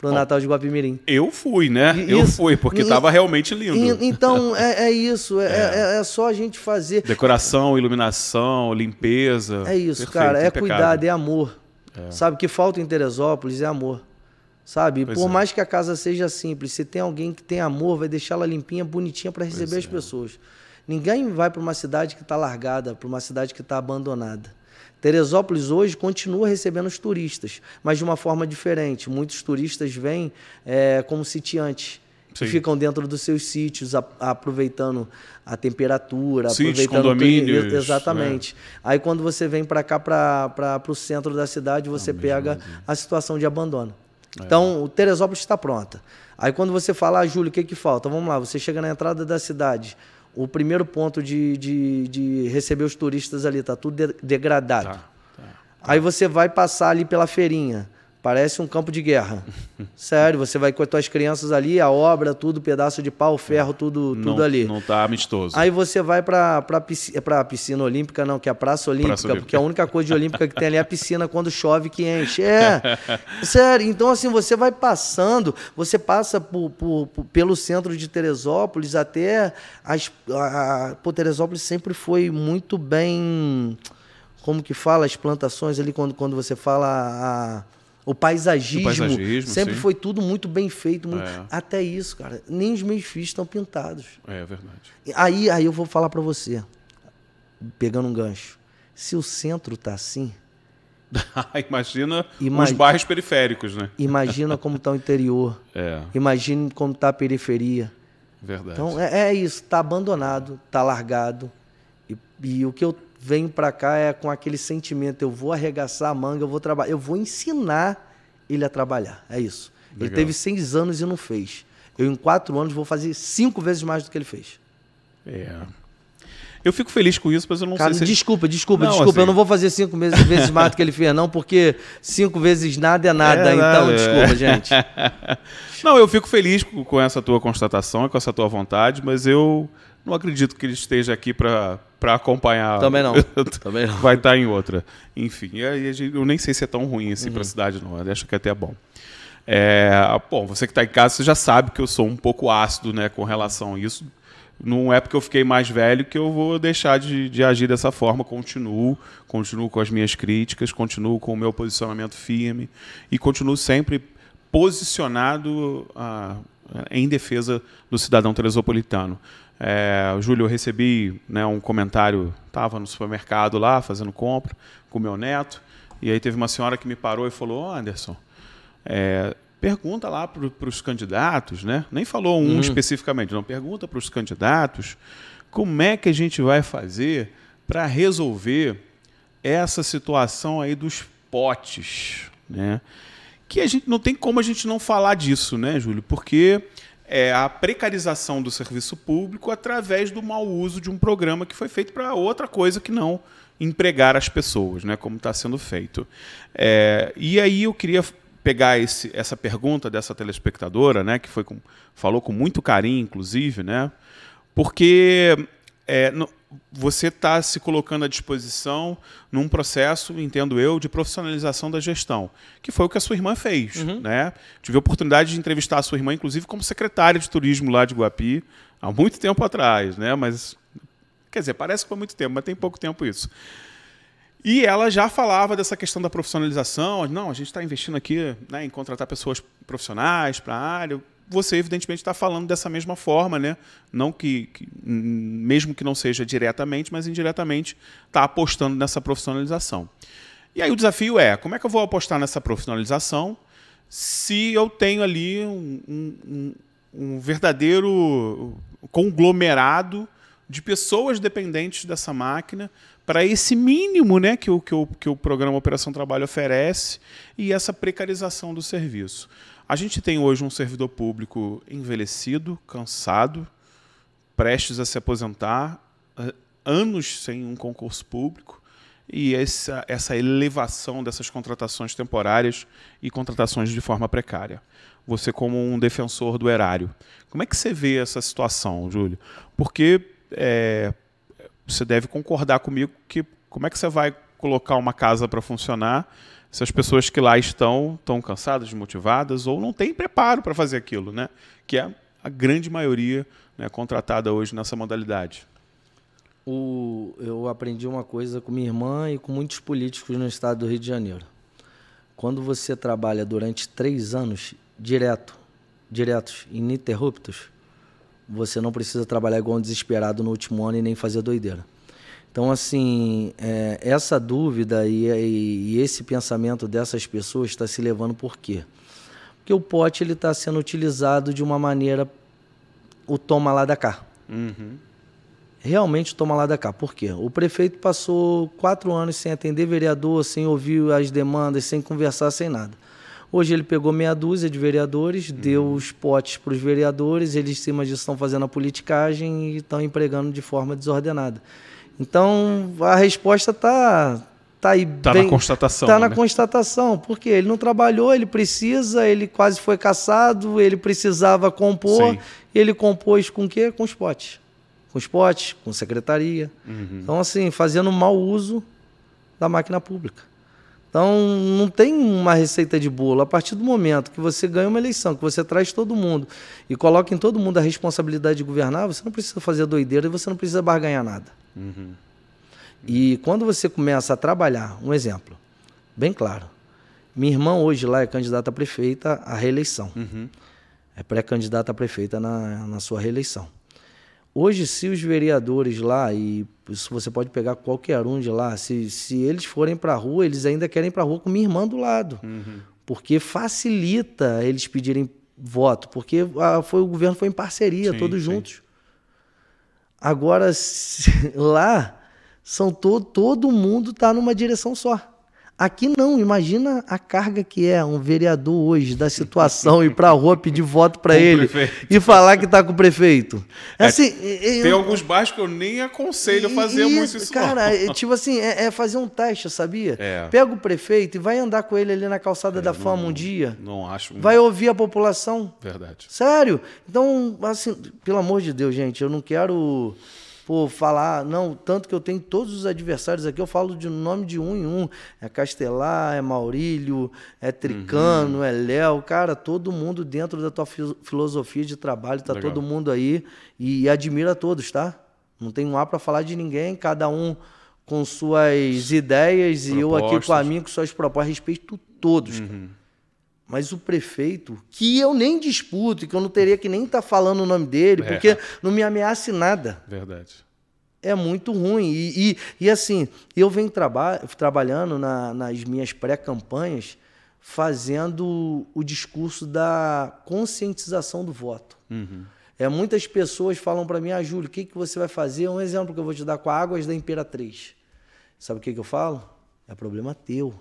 pro Natal de Guapimirim. Eu fui, né? Eu fui, porque estava realmente lindo. então, é, é isso. É, é, é. é, só a gente fazer. Decoração, iluminação, limpeza. É isso, Perfeito, cara. É impecável. cuidado, é amor. É. Sabe, o que falta em Teresópolis é amor. Sabe? Pois Por é. mais que a casa seja simples, se tem alguém que tem amor, vai deixá-la limpinha, bonitinha para receber pois as pessoas. Ninguém vai para uma cidade que está largada, para uma cidade que está abandonada. Teresópolis hoje continua recebendo os turistas, mas de uma forma diferente. Muitos turistas vêm é, como sitiantes. Sim. ficam dentro dos seus sítios, a, aproveitando a temperatura, Sítios, aproveitando condomínios, tudo, exatamente. Né? Aí quando você vem para cá, para o centro da cidade, ah, você Não, pega a situação de abandono. É. Então, o Teresópolis está pronta. Aí quando você fala, ah, Júlio, o que, que falta? Vamos lá, você chega na entrada da cidade, o primeiro ponto de, de, de receber os turistas ali, tá tudo de, degradado. Tá, tá, tá. Aí você vai passar ali pela feirinha. Parece um campo de guerra. Sério, você vai com as tuas crianças ali, a obra, tudo, pedaço de pau, ferro, tudo, tudo não, ali. Não tá amistoso. Aí você vai para a piscina, piscina olímpica, não, que é a Praça Olímpica, Praça porque olímpica. a única coisa de olímpica que tem ali é a piscina quando chove que enche. É. Sério, então assim, você vai passando, você passa por, por, por, pelo centro de Teresópolis até. As, a, a, pô, Teresópolis sempre foi muito bem. Como que fala? As plantações ali, quando, quando você fala. A, o paisagismo, paisagismo sempre sim. foi tudo muito bem feito. Muito... É. Até isso, cara. Nem os meus filhos estão pintados. É, é verdade. Aí, aí eu vou falar para você, pegando um gancho. Se o centro tá assim. imagina os bairros periféricos, né? Imagina como tá o interior. É. Imagina como tá a periferia. Verdade. Então é, é isso. Tá abandonado, tá largado. E, e o que eu venho para cá é com aquele sentimento, eu vou arregaçar a manga, eu vou trabalhar, eu vou ensinar ele a trabalhar. É isso. Legal. Ele teve seis anos e não fez. Eu em quatro anos vou fazer cinco vezes mais do que ele fez. É. Eu fico feliz com isso, mas eu não Cara, sei se... Desculpa, desculpa, não, desculpa. Assim... Eu não vou fazer cinco meses, vezes mais do que ele fez, não, porque cinco vezes nada é nada. É, então, é. desculpa, gente. não, eu fico feliz com essa tua constatação, é com essa tua vontade, mas eu não acredito que ele esteja aqui para para acompanhar. Também não. Também não. Vai estar tá em outra. Enfim, eu nem sei se é tão ruim assim uhum. para a cidade, não. Eu acho que é até bom. É, bom, você que está em casa, você já sabe que eu sou um pouco ácido né, com relação a isso. Não é porque eu fiquei mais velho que eu vou deixar de, de agir dessa forma. Continuo, continuo com as minhas críticas, continuo com o meu posicionamento firme e continuo sempre posicionado a, ah, em defesa do cidadão telesopolitano. É, Júlio, eu recebi né, um comentário, estava no supermercado lá fazendo compra com meu neto, e aí teve uma senhora que me parou e falou, oh, Anderson, é, pergunta lá para os candidatos, né? nem falou um hum. especificamente, não, pergunta para os candidatos como é que a gente vai fazer para resolver essa situação aí dos potes, né? Que a gente não tem como a gente não falar disso, né, Júlio? Porque é a precarização do serviço público através do mau uso de um programa que foi feito para outra coisa que não empregar as pessoas, né, como está sendo feito. É, e aí eu queria pegar esse, essa pergunta dessa telespectadora, né, que foi com, falou com muito carinho, inclusive, né, porque é, no, você está se colocando à disposição num processo, entendo eu, de profissionalização da gestão, que foi o que a sua irmã fez. Uhum. Né? Tive a oportunidade de entrevistar a sua irmã, inclusive, como secretária de turismo lá de Guapi, há muito tempo atrás, né? mas quer dizer, parece que foi muito tempo, mas tem pouco tempo isso. E ela já falava dessa questão da profissionalização. Não, a gente está investindo aqui né, em contratar pessoas profissionais para a área, você evidentemente está falando dessa mesma forma, né? Não que, que, mesmo que não seja diretamente, mas indiretamente está apostando nessa profissionalização. E aí o desafio é como é que eu vou apostar nessa profissionalização se eu tenho ali um, um, um verdadeiro conglomerado de pessoas dependentes dessa máquina para esse mínimo né, que, o, que, o, que o programa Operação Trabalho oferece e essa precarização do serviço. A gente tem hoje um servidor público envelhecido, cansado, prestes a se aposentar, eh, anos sem um concurso público, e essa, essa elevação dessas contratações temporárias e contratações de forma precária. Você, como um defensor do erário, como é que você vê essa situação, Júlio? Porque é, você deve concordar comigo que como é que você vai colocar uma casa para funcionar se as pessoas que lá estão estão cansadas, desmotivadas ou não têm preparo para fazer aquilo, né? Que é a grande maioria né, contratada hoje nessa modalidade. O, eu aprendi uma coisa com minha irmã e com muitos políticos no estado do Rio de Janeiro. Quando você trabalha durante três anos direto, diretos, ininterruptos, você não precisa trabalhar igual um desesperado no último ano e nem fazer doideira. Então, assim, é, essa dúvida e, e, e, esse pensamento dessas pessoas está se levando por quê? Porque o pote ele está sendo utilizado de uma maneira o toma lá da cá. Uhum. Realmente toma lá da cá. Por quê? O prefeito passou quatro anos sem atender vereador, sem ouvir as demandas, sem conversar, sem nada. Hoje ele pegou meia dúzia de vereadores, uhum. deu os potes para os vereadores, eles em cima disso estão fazendo a politicagem e estão empregando de forma desordenada. Então a resposta está tá aí tá na constatação. está né? na constatação, porque ele não trabalhou, ele precisa, ele quase foi caçado, ele precisava compor, Sim. ele compôs com o quê? Com os potes. Com os potes, com secretaria. Uhum. Então, assim, fazendo mau uso da máquina pública. Então, não tem uma receita de bolo. A partir do momento que você ganha uma eleição, que você traz todo mundo e coloca em todo mundo a responsabilidade de governar, você não precisa fazer doideira e você não precisa barganhar nada. Uhum. E quando você começa a trabalhar, um exemplo, bem claro. Minha irmã hoje lá é candidata a prefeita à reeleição. Uhum. É pré-candidata a prefeita na, na sua reeleição. Hoje, se os vereadores lá, e isso você pode pegar qualquer um de lá, se, se eles forem para a rua, eles ainda querem ir para a rua com minha irmã do lado. Uhum. Porque facilita eles pedirem voto, porque a, ah, foi, o governo foi em parceria, sim, todos sim. juntos. Agora, lá, são to todo mundo está numa direção só. Aqui não, imagina a carga que é um vereador hoje da situação ir para a rua pedir voto para ele e falar que está com o prefeito. É, assim, é, eu, tem alguns bairros que eu nem aconselho e, fazer isso, muito isso. Cara, é, tipo assim, é, é, fazer um teste, sabia? É. Pega o prefeito e vai andar com ele ali na calçada é, da não, fama um dia. Não acho. Vai ouvir a população. Verdade. Sério? Então, assim, pelo amor de Deus, gente, eu não quero pô, falar, ah, não, tanto que eu tenho todos os adversários aqui, eu falo de nome de um em um. É Castelar, é Maurílio, é Tricano, uhum. é Léo, cara, todo mundo dentro da tua filosofia de trabalho, tá Legal. todo mundo aí e, e admira todos, tá? Não tem um A para falar de ninguém, cada um com suas ideias Propostas. e eu aqui com a com suas propostas. Respeito todos, uhum mas o prefeito, que eu nem disputo, que eu não teria que nem estar tá falando o nome dele, é. porque não me ameace nada. Verdade. É muito ruim. E, e, e assim, eu venho traba trabalhando na, nas minhas pré-campanhas fazendo o discurso da conscientização do voto. Uhum. É, muitas pessoas falam para mim, ah, Júlio, o que, que você vai fazer? Um exemplo que eu vou te dar com a Águas da Imperatriz. Sabe o que, que eu falo? É problema teu.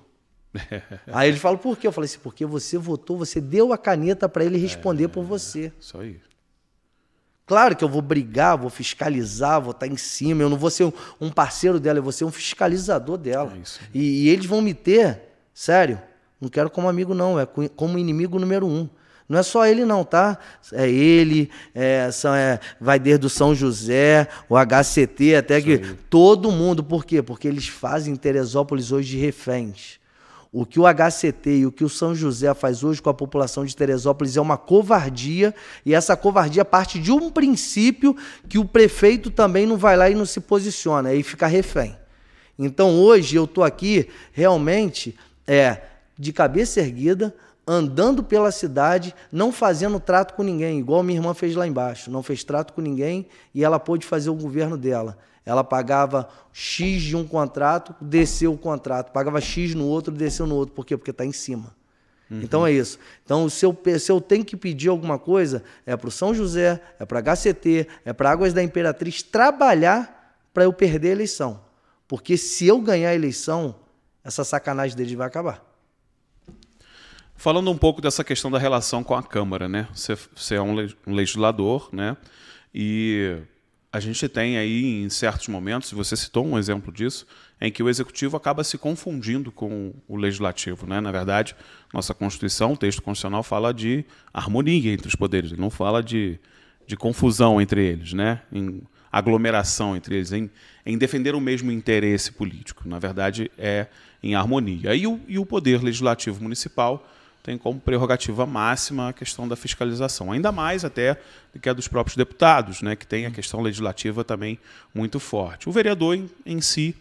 aí ele fala, por quê? Eu falei assim, porque você votou, você deu a caneta para ele responder é, por você. Isso aí. Claro que eu vou brigar, vou fiscalizar, vou estar em cima, eu não vou ser um, um parceiro dela, eu vou ser um fiscalizador dela. É e, e, eles vão me ter, sério, não quero como amigo não, é como inimigo número um. Não é só ele não, tá? É ele, é, são, é, vai desde o São José, o HCT, até que todo mundo. Por quê? Porque eles fazem Teresópolis hoje de reféns. O que o HCT e o que o São José faz hoje com a população de Teresópolis é uma covardia, e essa covardia parte de um princípio que o prefeito também não vai lá e não se posiciona, aí fica refém. Então hoje eu estou aqui realmente é, de cabeça erguida, andando pela cidade, não fazendo trato com ninguém, igual minha irmã fez lá embaixo. Não fez trato com ninguém e ela pôde fazer o governo dela. Ela pagava X de um contrato, desceu o contrato. Pagava X no outro, desceu no outro. Por quê? Porque está em cima. Uhum. Então é isso. Então, se eu, se eu tenho que pedir alguma coisa, é para o São José, é para a HCT, é para Águas da Imperatriz trabalhar para eu perder a eleição. Porque se eu ganhar a eleição, essa sacanagem deles vai acabar. Falando um pouco dessa questão da relação com a Câmara, né? Você, você é um legislador, né? E a gente tem aí em certos momentos, você citou um exemplo disso, em que o executivo acaba se confundindo com o legislativo, né? Na verdade, nossa Constituição, o texto constitucional fala de harmonia entre os poderes, ele não fala de, de confusão entre eles, né? Em aglomeração entre eles, em, em defender o mesmo interesse político. Na verdade, é em harmonia. E o, e o poder legislativo municipal tem como prerrogativa máxima a questão da fiscalização, ainda mais até do que a dos próprios deputados, né, que tem a questão legislativa também muito forte. O vereador em, em si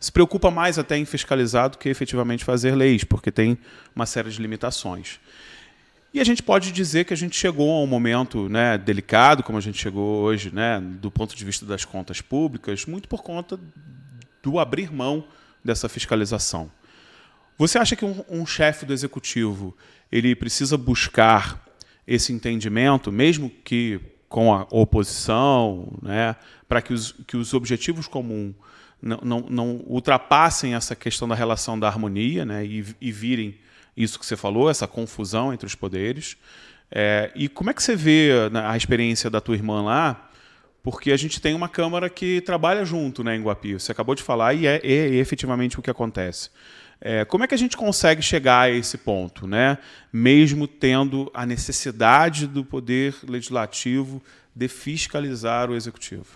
se preocupa mais até em fiscalizar do que efetivamente fazer leis, porque tem uma série de limitações. E a gente pode dizer que a gente chegou a um momento né, delicado, como a gente chegou hoje, né, do ponto de vista das contas públicas, muito por conta do abrir mão dessa fiscalização. Você acha que um, um chefe do executivo ele precisa buscar esse entendimento, mesmo que com a oposição, né, para que os, que os objetivos comuns não, não, não, ultrapassem essa questão da relação da harmonia né, e, e virem isso que você falou, essa confusão entre os poderes. É, e como é que você vê né, a experiência da tua irmã lá? Porque a gente tem uma Câmara que trabalha junto né, em Guapi. Você acabou de falar e é, é efetivamente o que acontece. É, como é que a gente consegue chegar a esse ponto, né? mesmo tendo a necessidade do poder legislativo de fiscalizar o executivo?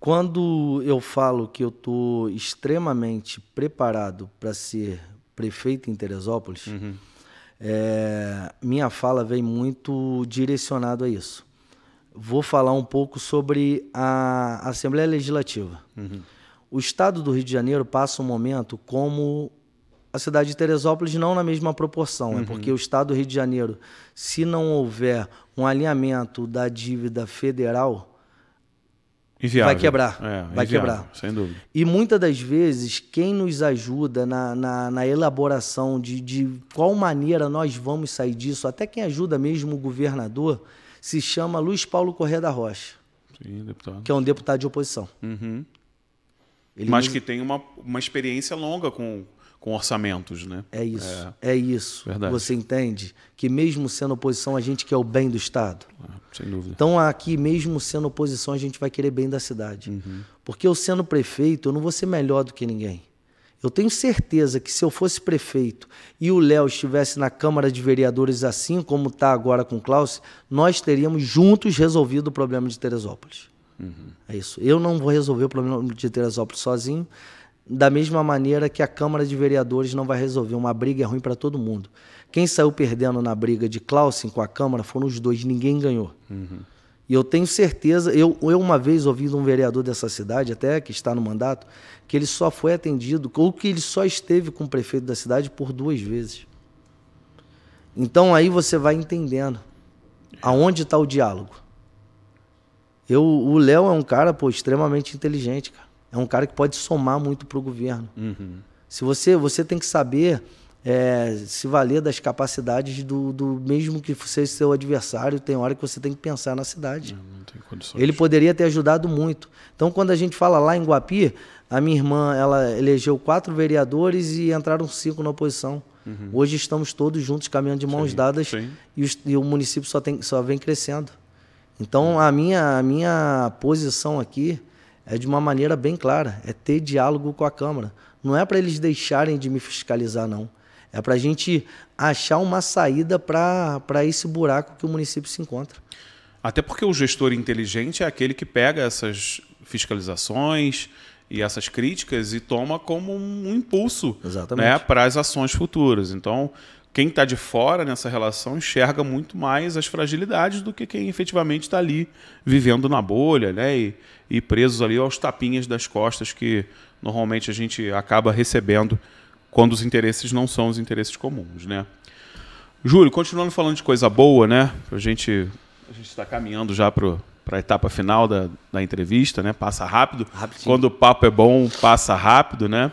Quando eu falo que eu estou extremamente preparado para ser prefeito em Teresópolis, uhum. é, minha fala vem muito direcionada a isso. Vou falar um pouco sobre a Assembleia Legislativa. Uhum. O Estado do Rio de Janeiro passa um momento como a cidade de Teresópolis não na mesma proporção, né? uhum. é porque o estado do Rio de Janeiro, se não houver um alinhamento da dívida federal, Inviável. Vai quebrar. É, vai inviável, quebrar. Sem dúvida. E muitas das vezes, quem nos ajuda na, na, na elaboração de, de qual maneira nós vamos sair disso, até quem ajuda mesmo o governador, se chama Luiz Paulo Corrêa da Rocha. Sim, deputado. Que é um deputado de oposição. Uhum. Mas que tem uma, uma experiência longa com, com orçamentos, né? É isso, é, é isso. Verdade. Você entende que mesmo sendo oposição, a gente quer o bem do Estado. Ah, sem dúvida. Então aqui, mesmo sendo oposição, a gente vai querer bem da cidade. Uhum. Porque eu sendo prefeito, eu não vou ser melhor do que ninguém. Eu tenho certeza que se eu fosse prefeito e o Léo estivesse na Câmara de Vereadores assim como está agora com o Klaus, nós teríamos juntos resolvido o problema de Teresópolis. Uhum. É isso. Eu não vou resolver o problema de Teresópolis sozinho da mesma maneira que a Câmara de Vereadores não vai resolver. Uma briga é ruim para todo mundo. Quem saiu perdendo na briga de Clausen com a Câmara foram os dois, ninguém ganhou. Uhum. E eu tenho certeza, eu, eu uma vez ouvi de um vereador dessa cidade, até que está no mandato, que ele só foi atendido, ou que ele só esteve com o prefeito da cidade por duas vezes. Então aí você vai entendendo aonde está o diálogo. Eu, o Léo é um cara pô, extremamente inteligente, cara é um cara que pode somar muito para o governo. Uhum. Se você, você tem que saber é, se valer das capacidades do, do mesmo que seja seu adversário, tem hora que você tem que pensar na cidade. É, Ele poderia ter ajudado muito. Então, quando a gente fala lá em Guapi, a minha irmã ela elegeu quatro vereadores e entraram cinco na oposição. Uhum. Hoje estamos todos juntos caminhando de mãos sim, dadas sim. E, e, o município só, tem, só vem crescendo. Então, uhum. a, minha, a minha posição aqui é de uma maneira bem clara, é ter diálogo com a Câmara. Não é para eles deixarem de me fiscalizar, não. É para a gente achar uma saída para esse buraco que o município se encontra. Até porque o gestor inteligente é aquele que pega essas fiscalizações e essas críticas e toma como um impulso né, para as ações futuras. Então, quem está de fora nessa relação enxerga muito mais as fragilidades do que quem efetivamente está ali vivendo na bolha, né? E, e presos ali aos tapinhas das costas que normalmente a gente acaba recebendo quando os interesses não são os interesses comuns, né? Júlio, continuando falando de coisa boa, né? A gente a gente está caminhando já para para a etapa final da, da entrevista, né? Passa rápido. Rapidinho. Quando o papo é bom, passa rápido, né?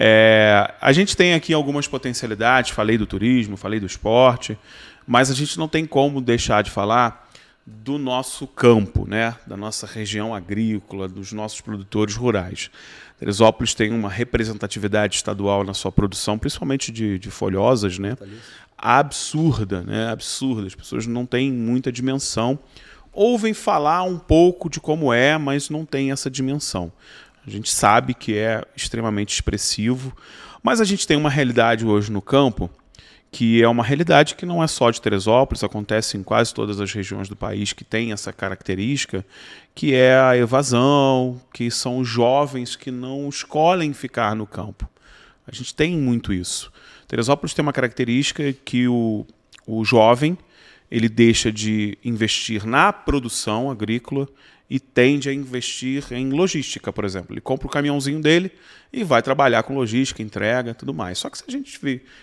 É, a gente tem aqui algumas potencialidades, falei do turismo, falei do esporte, mas a gente não tem como deixar de falar do nosso campo, né? da nossa região agrícola, dos nossos produtores rurais. Teresópolis tem uma representatividade estadual na sua produção, principalmente de, de folhosas, né? absurda, né? absurda. As pessoas não têm muita dimensão. Ouvem falar um pouco de como é, mas não tem essa dimensão. A gente sabe que é extremamente expressivo, mas a gente tem uma realidade hoje no campo que é uma realidade que não é só de Teresópolis, acontece em quase todas as regiões do país que tem essa característica, que é a evasão, que são os jovens que não escolhem ficar no campo. A gente tem muito isso. Teresópolis tem uma característica que o, o jovem ele deixa de investir na produção agrícola e tende a investir em logística, por exemplo. Ele compra o caminhãozinho dele e vai trabalhar com logística, entrega, tudo mais. Só que se a gente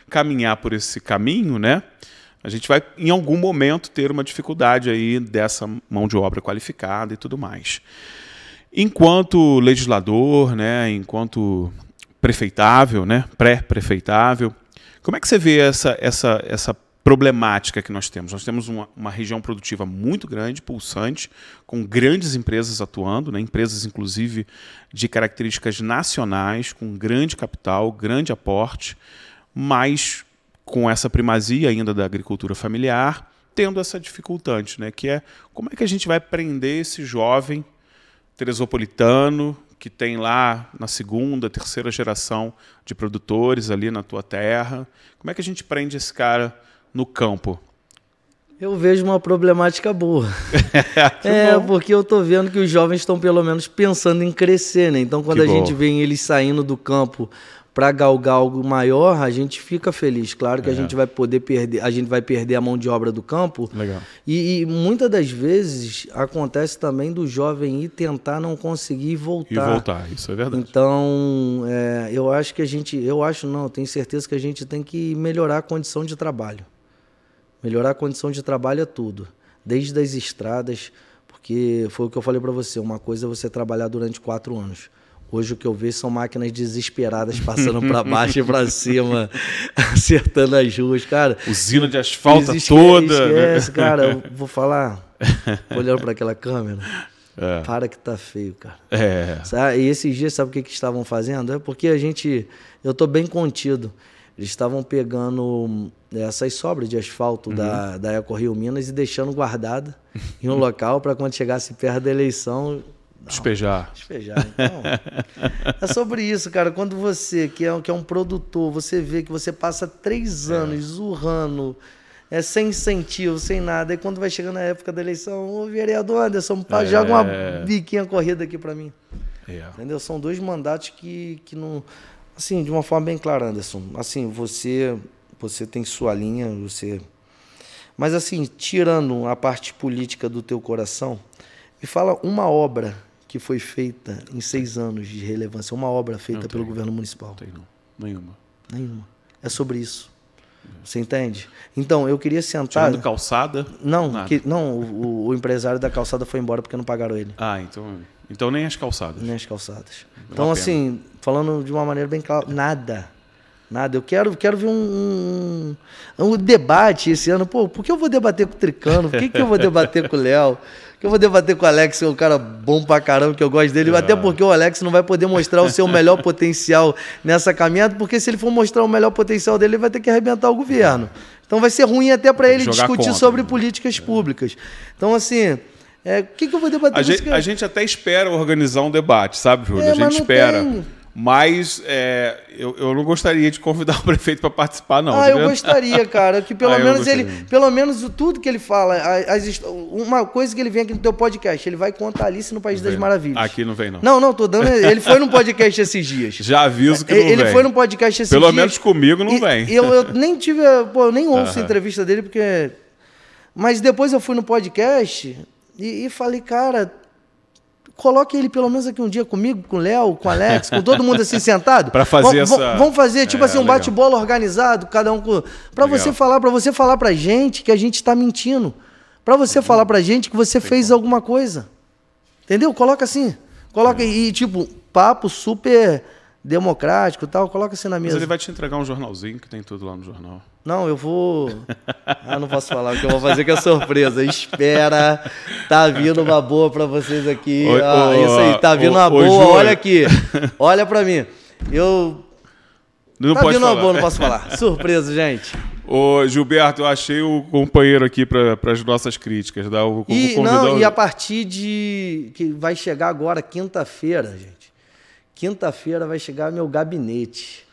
caminhar por esse caminho, né, a gente vai em algum momento ter uma dificuldade aí dessa mão de obra qualificada e tudo mais. Enquanto legislador, né, enquanto prefeitável, né, pré-prefeitável, como é que você vê essa, essa, essa problemática que nós temos. Nós temos uma, uma, região produtiva muito grande, pulsante, com grandes empresas atuando, né? empresas inclusive de características nacionais, com grande capital, grande aporte, mas com essa primazia ainda da agricultura familiar, tendo essa dificultante, né? que é como é que a gente vai prender esse jovem teresopolitano que tem lá na segunda, terceira geração de produtores ali na tua terra? Como é que a gente prende esse cara no campo? Eu vejo uma problemática boa. é, porque eu tô vendo que os jovens estão pelo menos pensando em crescer, né? Então, quando que a bom. gente vê eles saindo do campo para galgar algo maior, a gente fica feliz. Claro que é. a gente vai poder perder, a gente vai perder a mão de obra do campo. Legal. E, e muitas das vezes acontece também do jovem ir tentar não conseguir voltar. E voltar, isso é verdade. Então, é, eu acho que a gente, eu acho não, eu tenho certeza que a gente tem que melhorar a condição de trabalho. Melhorar a condição de trabalho é tudo, desde as estradas, porque foi o que eu falei para você, uma coisa é você trabalhar durante quatro anos. Hoje o que eu vejo são máquinas desesperadas passando para baixo e para cima, acertando as ruas, cara. Usina de asfalto toda. Né? Esquece, né? cara, eu vou falar, olhando para aquela câmera. É. Para que tá feio, cara. É. E esses dias, sabe o que, que estavam fazendo? É porque a gente. Eu tô bem contido. Eles estavam pegando é, essas sobras de asfalto uhum. da, da Eco Rio Minas e deixando guardada em um local para quando chegasse perto da eleição. Não, despejar. Despejar. Então, é sobre isso, cara. Quando você, que é, que é um produtor, você vê que você passa três é. anos zurrando é sem incentivo, sem nada. E quando vai chegando a época da eleição, o vereador Anderson, é... joga uma biquinha corrida aqui para mim. É. Entendeu? São dois mandatos que, que não, assim, de uma forma bem clara, Anderson. Assim, você você tem sua linha, você Mas assim, tirando a parte política do teu coração, me fala uma obra que foi feita em seis anos de relevância, uma obra feita não, pelo tenho. governo municipal. Não tem Nenhuma. Nenhuma. É sobre isso. É. Você entende? Então, eu queria sentar. Tirando calçada? Não, que, não o, o, empresário da calçada foi embora porque não pagaram ele. Ah, então. Então nem as calçadas. Nem as calçadas. É então, pena. assim, falando de uma maneira bem clara, nada. Nada. Eu quero, quero ver um, um, um, debate esse ano. Pô, por que eu vou debater com o Tricano? Por que, que eu vou debater com o Léo? que eu vou debater com o Alex, que é um cara bom pra caramba, que eu gosto dele, é. até porque o Alex não vai poder mostrar o seu melhor potencial nessa caminhada, porque se ele for mostrar o melhor potencial dele, ele vai ter que arrebentar o governo. Então vai ser ruim até para ele discutir contra, sobre né? políticas públicas. Então, assim, é, o que, que eu vou debater? A gente, a gente até espera organizar um debate, sabe, Júlio? É, a gente espera. Tem. Mas é, eu, eu não gostaria de convidar o prefeito para participar, não. Ah, eu gostaria, cara. Que pelo ah, menos ele. Pelo menos tudo que ele fala. As, uma coisa que ele vem aqui no teu podcast, ele vai contar Alice no País não das vem. Maravilhas. Aqui não vem, não. Não, não, tô dando. Ele foi no podcast esses dias. Já aviso que ele, é, não ele vem. Ele foi no podcast esses pelo dias. Pelo menos comigo não e, vem. Eu, eu nem tive. Pô, eu nem ouço a entrevista dele, porque. Mas depois eu fui no podcast e, e falei, cara, coloque ele pelo menos aqui um dia comigo, com o Léo, com o Alex, com todo mundo assim sentado. para fazer v essa... Vamos fazer tipo é, assim um bate-bola organizado, cada um com... para você falar, para você falar pra gente que a gente está mentindo. Para você uhum. falar pra gente que você fez bom. alguma coisa. Entendeu? Coloca assim. Coloca é. e tipo papo super democrático, tal, coloca assim na mesa. Mas ele vai te entregar um jornalzinho que tem tudo lá no jornal. Não, eu vou. Ah, não posso falar, porque eu vou fazer com a é surpresa. Espera, tá vindo uma boa para vocês aqui. Oi, ah, isso aí, tá vindo uma boa. Olha aqui, olha para mim. Eu. Não tá vindo falar. uma boa, não posso falar. Surpresa, gente. Ô, Gilberto, eu achei o companheiro aqui para as nossas críticas. Tá? Eu, e, não, o... e a partir de. que vai chegar agora, quinta-feira, gente. Quinta-feira vai chegar meu gabinete.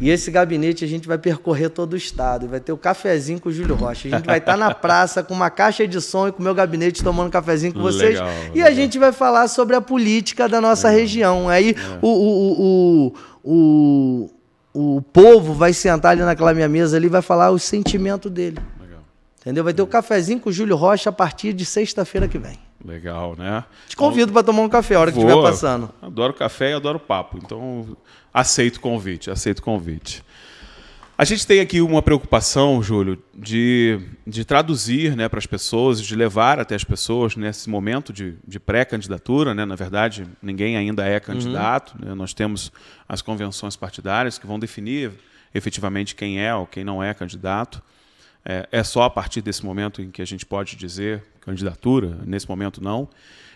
E esse gabinete a gente vai percorrer todo o estado. Vai ter o cafezinho com o Júlio Rocha. A gente vai estar tá na praça com uma caixa de som e com o meu gabinete tomando um cafezinho com vocês. Legal, e legal. a gente vai falar sobre a política da nossa é. região. Aí é. o, o, o, o, o povo vai sentar ali naquela minha mesa ali e vai falar o sentimento dele. Legal. Entendeu? Vai ter o cafezinho com o Júlio Rocha a partir de sexta-feira que vem. Legal, né? Te convido então, para tomar um café a hora vou, que estiver passando. Adoro café e adoro papo. Então, aceito o convite, aceito o convite. A gente tem aqui uma preocupação, Júlio, de, de traduzir né, para as pessoas, de levar até as pessoas nesse momento de, de pré-candidatura. Né? Na verdade, ninguém ainda é candidato. Uhum. Né? Nós temos as convenções partidárias que vão definir efetivamente quem é ou quem não é candidato. É, é só a partir desse momento em que a gente pode dizer candidatura, nesse momento não.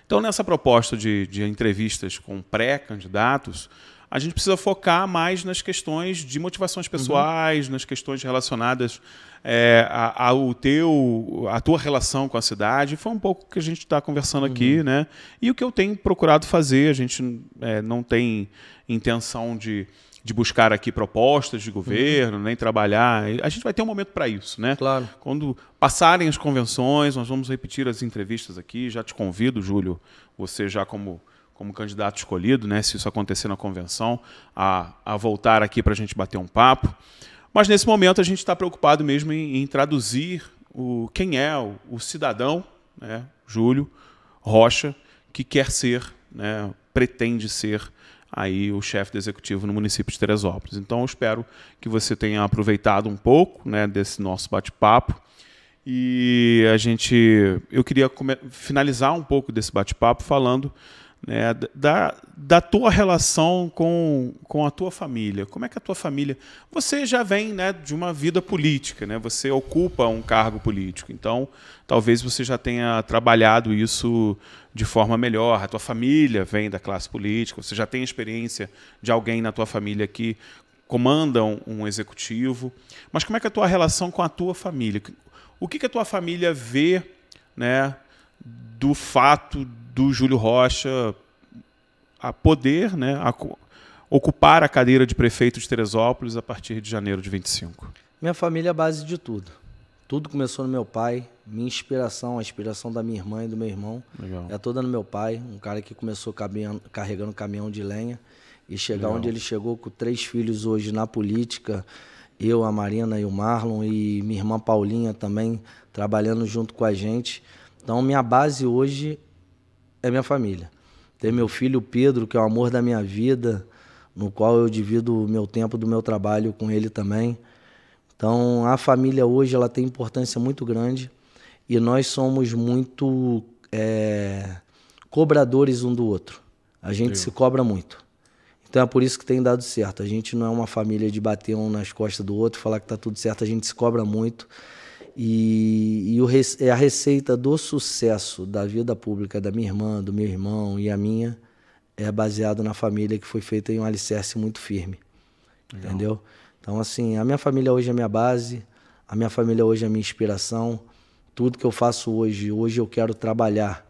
Então, nessa proposta de, de entrevistas com pré-candidatos, a gente precisa focar mais nas questões de motivações pessoais, uhum. nas questões relacionadas é, ao teu, à tua relação com a cidade. Foi um pouco o que a gente está conversando uhum. aqui, né? E o que eu tenho procurado fazer, a gente é, não tem intenção de de buscar aqui propostas de governo, uhum. nem trabalhar. A gente vai ter um momento para isso, né? Claro. Quando passarem as convenções, nós vamos repetir as entrevistas aqui. Já te convido, Júlio, você já como como candidato escolhido, né, se isso acontecer na convenção, a, a voltar aqui para a gente bater um papo. Mas nesse momento a gente está preocupado mesmo em, em, traduzir o quem é o, o cidadão, né, Júlio Rocha, que quer ser, né, pretende ser aí o chefe do executivo no município de Teresópolis. Então, espero que você tenha aproveitado um pouco né, desse nosso bate-papo. E a gente, eu queria finalizar um pouco desse bate-papo falando né, da, da tua relação com, com a tua família. Como é que a tua família. Você já vem né, de uma vida política, né, você ocupa um cargo político, então talvez você já tenha trabalhado isso de forma melhor. A tua família vem da classe política, você já tem experiência de alguém na tua família que comanda um, um executivo. Mas como é que é a tua relação com a tua família? O que, que a tua família vê né, do fato do Júlio Rocha a poder né, a ocupar a cadeira de prefeito de Teresópolis a partir de janeiro de 25? Minha família é a base de tudo. Tudo começou no meu pai, minha inspiração, a inspiração da minha irmã e do meu irmão Legal. é toda no meu pai, um cara que começou caminhando, carregando caminhão de lenha e chegar Legal. onde ele chegou com três filhos hoje na política, eu, a Marina e o Marlon e minha irmã Paulinha também trabalhando junto com a gente. Então minha base hoje é minha família. Tem meu filho Pedro, que é o amor da minha vida, no qual eu divido o meu tempo do meu trabalho com ele também. Então, a família hoje ela tem importância muito grande e nós somos muito é, cobradores um do outro. A gente se cobra muito. Então é por isso que tem dado certo. A gente não é uma família de bater um nas costas do outro, falar que tá tudo certo, a gente se cobra muito. E, e é a receita do sucesso da vida pública da minha irmã, do meu irmão e a minha é baseado na família que foi feita em um alicerce muito firme. Legal. Entendeu? Então, assim, a minha família hoje é minha base, a minha família hoje é minha inspiração. Tudo que eu faço hoje, hoje eu quero trabalhar.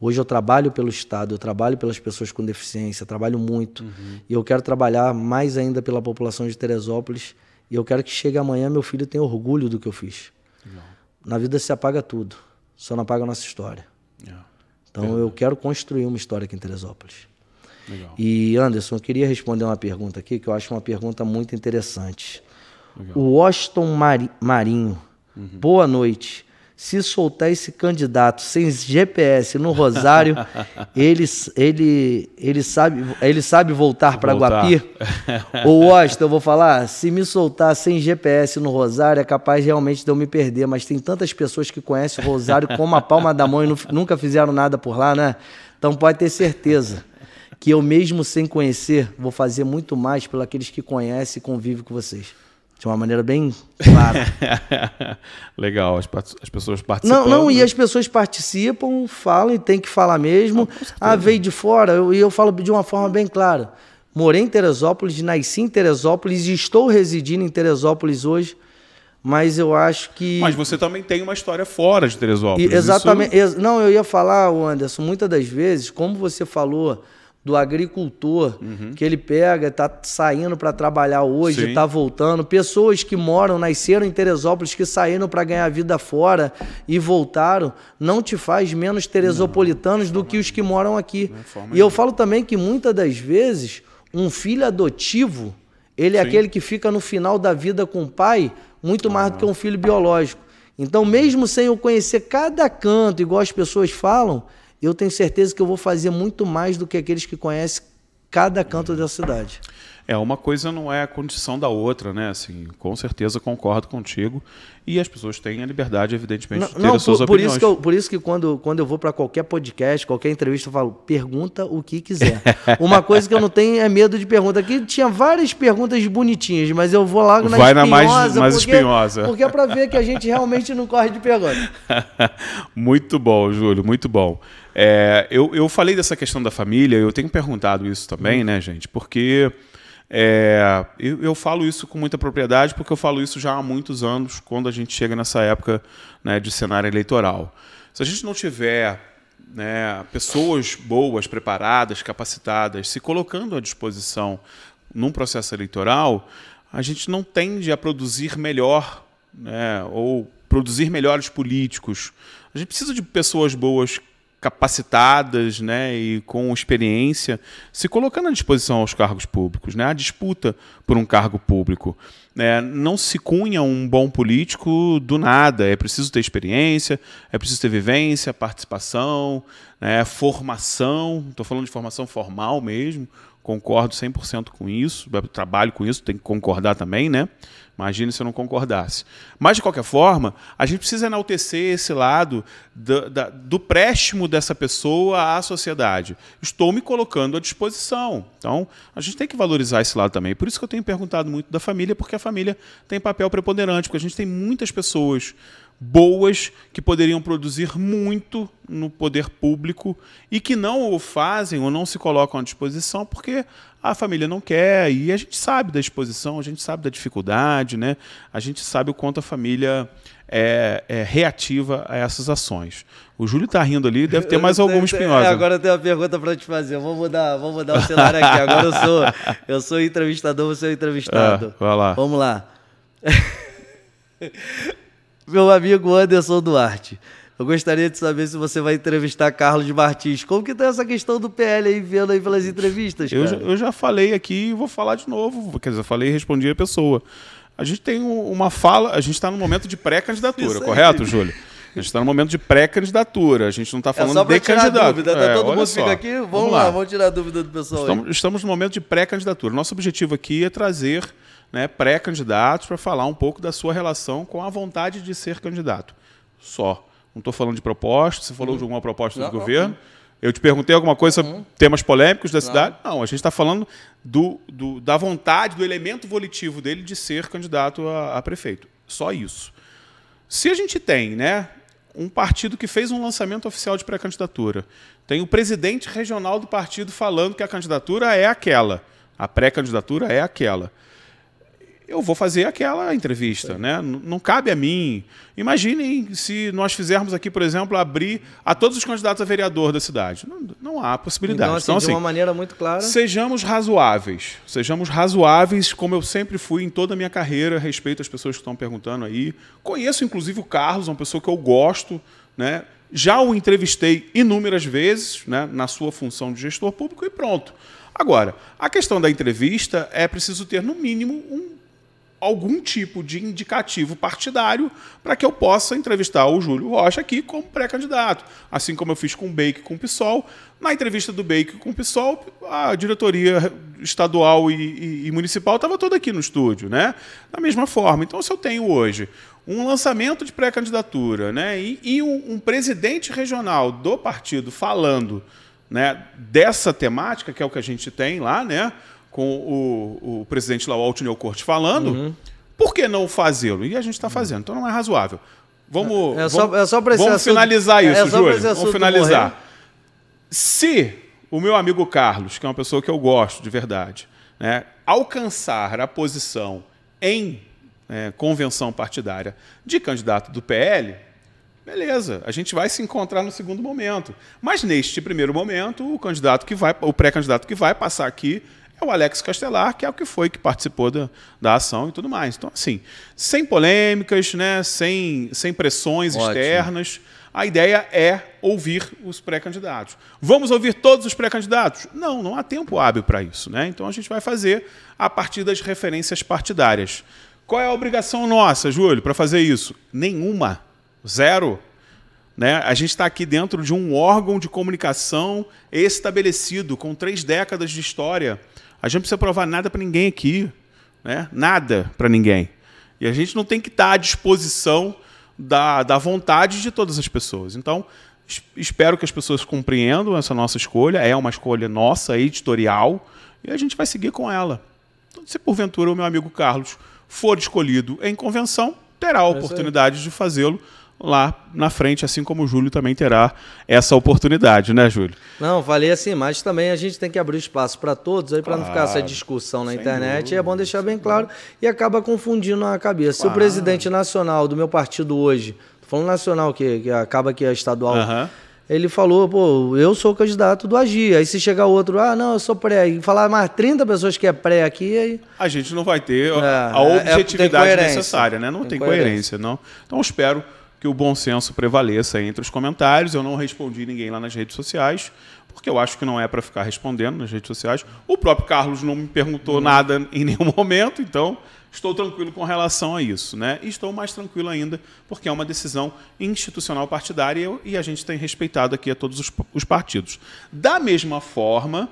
Hoje eu trabalho pelo Estado, eu trabalho pelas pessoas com deficiência, trabalho muito. Uhum. E eu quero trabalhar mais ainda pela população de Teresópolis. E eu quero que chegue amanhã meu filho tenha orgulho do que eu fiz na vida se apaga tudo, só não apaga a nossa história. É. Então eu quero construir uma história aqui em Teresópolis. Legal. E Anderson, eu queria responder uma pergunta aqui que eu acho uma pergunta muito interessante. Legal. O Washington Marinho, uhum. boa noite se soltar esse candidato sem GPS no Rosário, ele, ele, ele, sabe, ele sabe voltar para Guapi. Ou Washington, eu vou falar, se me soltar sem GPS no Rosário, é capaz realmente de eu me perder. Mas tem tantas pessoas que conhecem o Rosário como a palma da mão e nunca fizeram nada por lá, né? Então pode ter certeza que eu mesmo sem conhecer, vou fazer muito mais pelos aqueles que conhecem e convivem com vocês de uma maneira bem clara. Legal, as, as, pessoas participam. Não, não, e as pessoas participam, falam e tem que falar mesmo. Ah, ah veio de fora, e eu, eu falo de uma forma bem clara. Morei em Teresópolis, nasci em Teresópolis e estou residindo em Teresópolis hoje, mas eu acho que. Mas você também tem uma história fora de Teresópolis. E, exatamente. Isso... não, eu ia falar, Anderson, muitas das vezes, como você falou do agricultor uhum. que ele pega, está saindo para trabalhar hoje, está voltando, pessoas que moram, nasceram em Teresópolis, que saíram para ganhar vida fora e voltaram, não te faz menos teresopolitanos não, do que os que moram aqui. E eu falo também que muitas das vezes um filho adotivo, ele é Sim. aquele que fica no final da vida com o pai muito mais do que um filho biológico. Então, mesmo sem eu conhecer cada canto, igual as pessoas falam, eu tenho certeza que eu vou fazer muito mais do que aqueles que conhecem cada canto da cidade. É, uma coisa não é a condição da outra, né? Assim, com certeza concordo contigo. E as pessoas têm a liberdade, evidentemente, não, de ter não, as suas por, opiniões. Por isso que, eu, por isso que quando, quando eu vou para qualquer podcast, qualquer entrevista, eu falo, pergunta o que quiser. Uma coisa que eu não tenho é medo de pergunta. Aqui tinha várias perguntas bonitinhas, mas eu vou lá na Vai espinhosa. Vai na mais, mais porque, espinhosa. Porque é para ver que a gente realmente não corre de pergunta. muito bom, Júlio, muito bom. É, eu, eu falei dessa questão da família, eu tenho perguntado isso também, hum. né, gente? Porque... É, eu, eu, falo isso com muita propriedade porque eu falo isso já há muitos anos, quando a gente chega nessa época né, de cenário eleitoral. Se a gente não tiver né, pessoas boas, preparadas, capacitadas, se colocando à disposição num processo eleitoral, a gente não tende a produzir melhor né, ou produzir melhores políticos. A gente precisa de pessoas boas capacitadas né, e com experiência se colocando à disposição aos cargos públicos. Né? A disputa por um cargo público. É, não se cunha um bom político do nada. É preciso ter experiência, é preciso ter vivência, participação, né, formação. Estou falando de formação formal mesmo, concordo 100% com isso, é, trabalho com isso, tem que concordar também, né? Imagine se eu não concordasse. Mas, de qualquer forma, a gente precisa enaltecer esse lado do, da, do préstimo dessa pessoa à sociedade. Estou me colocando à disposição. Então, a gente tem que valorizar esse lado também. Por isso que eu tenho perguntado muito da família, porque a família tem papel preponderante, porque a gente tem muitas pessoas boas que poderiam produzir muito no poder público e que não o fazem ou não se colocam à disposição porque a família não quer e a gente sabe da exposição, a gente sabe da dificuldade, né? A gente sabe o quanto a família é, é reativa a essas ações. O Júlio tá rindo ali, deve ter mais alguma espinhosa. É, agora eu tenho uma pergunta para te fazer. Vamos mudar, vamos mudar o cenário aqui. Agora eu sou, eu sou entrevistador, você é entrevistado. É, vai lá. Vamos lá meu amigo Anderson Duarte. Eu gostaria de saber se você vai entrevistar Carlos Martins. Como que tá essa questão do PL aí, vendo aí pelas entrevistas, eu já, eu já, falei aqui e vou falar de novo. Quer dizer, eu falei e respondi a pessoa. A gente tem uma fala... A gente está no momento de pré-candidatura, correto, Júlio? A gente está no momento de pré-candidatura, a gente não está é falando é só de tirar candidato. Dúvida, tá é, todo mundo fica aqui, vamos, vamos lá. lá. vamos tirar a dúvida do pessoal. Estamos, estamos no momento de pré-candidatura. Nosso objetivo aqui é trazer né, pré-candidatos para falar um pouco da sua relação com a vontade de ser candidato. Só. Não estou falando de proposta, você falou uhum. de alguma proposta do não, governo. Não. Eu te perguntei alguma coisa sobre uhum. temas polêmicos da não. cidade? Não, a gente está falando do, do, da vontade, do elemento volitivo dele de ser candidato a, a prefeito. Só isso. Se a gente tem né, um partido que fez um lançamento oficial de pré-candidatura, tem o presidente regional do partido falando que a candidatura é aquela, a pré-candidatura é aquela eu vou fazer aquela entrevista, né? Não cabe a mim. Imaginem se nós fizermos aqui, por exemplo, abrir a todos os candidatos a vereador da cidade. Não, não há possibilidade. Então, assim, então, assim, de uma maneira muito clara. Sejamos razoáveis. Sejamos razoáveis, como eu sempre fui em toda a minha carreira, respeito às pessoas que estão perguntando aí. Conheço, inclusive, o Carlos, uma pessoa que eu gosto, né? Já o entrevistei inúmeras vezes, né? Na sua função de gestor público e pronto. Agora, a questão da entrevista é preciso ter, no mínimo, um algum tipo de indicativo partidário para que eu possa entrevistar o Júlio Rocha aqui como pré-candidato, assim como eu fiz com o Bake com o PSOL. Na entrevista do Bake com o PSOL, a diretoria estadual e, e, e municipal estava toda aqui no estúdio, né? Da mesma forma. Então, se eu tenho hoje um lançamento de pré-candidatura né, e, e um, um presidente regional do partido falando né, dessa temática, que é o que a gente tem lá, né? com o, o presidente lá, o Altineu Corte, falando, uhum. por que não fazê-lo? E a gente está fazendo, então não é razoável. Vamos, é, é só, vamos, é só vamos assunto, finalizar é isso, é Júlio. Vamos finalizar. Se o meu amigo Carlos, que é uma pessoa que eu gosto de verdade, né, alcançar a posição em é, convenção partidária de candidato do PL, beleza, a gente vai se encontrar no segundo momento. Mas neste primeiro momento, o candidato que vai, o pré-candidato que vai passar aqui é o Alex Castelar, que é o que foi que participou da, da ação e tudo mais. Então, assim, sem polêmicas, né, sem, sem pressões Ótimo. externas. A ideia é ouvir os pré-candidatos. Vamos ouvir todos os pré-candidatos? Não, não há tempo hábil para isso. Né? Então a gente vai fazer a partir das referências partidárias. Qual é a obrigação nossa, Júlio, para fazer isso? Nenhuma. Zero. Né? A gente está aqui dentro de um órgão de comunicação estabelecido, com três décadas de história, a gente não precisa provar nada para ninguém aqui, né? Nada para ninguém. E a gente não tem que estar à disposição da, da vontade de todas as pessoas. Então, espero que as pessoas compreendam essa nossa escolha. É uma escolha nossa, editorial, e a gente vai seguir com ela. Então, se porventura o meu amigo Carlos for escolhido em convenção, terá a é oportunidade de fazê-lo lá na frente, assim como o Júlio também terá essa oportunidade, né, Júlio? Não, falei assim, mas também a gente tem que abrir espaço para todos, aí para claro, não ficar essa discussão na internet, e é bom deixar bem claro claro. e acaba confundindo a cabeça. Claro. Se o presidente nacional do meu partido hoje, falando nacional que, que acaba que é estadual, ele falou, pô, eu sou candidato do Agir. Aí se chegar outro, ah, não, eu sou pré, e falar mais 30 pessoas que é pré aqui, aí... A gente não vai ter é, a é, objetividade é, necessária, né? Não tem, tem coerência. coerência, não. Então espero que o bom senso prevaleça entre os comentários. Eu não respondi ninguém lá nas redes sociais, porque eu acho que não é para ficar respondendo nas redes sociais. O próprio Carlos não me perguntou uhum. nada em nenhum momento, então estou tranquilo com relação a isso, né? E estou mais tranquilo ainda, porque é uma decisão institucional partidária e a gente tem respeitado aqui a todos os, os partidos. Da mesma forma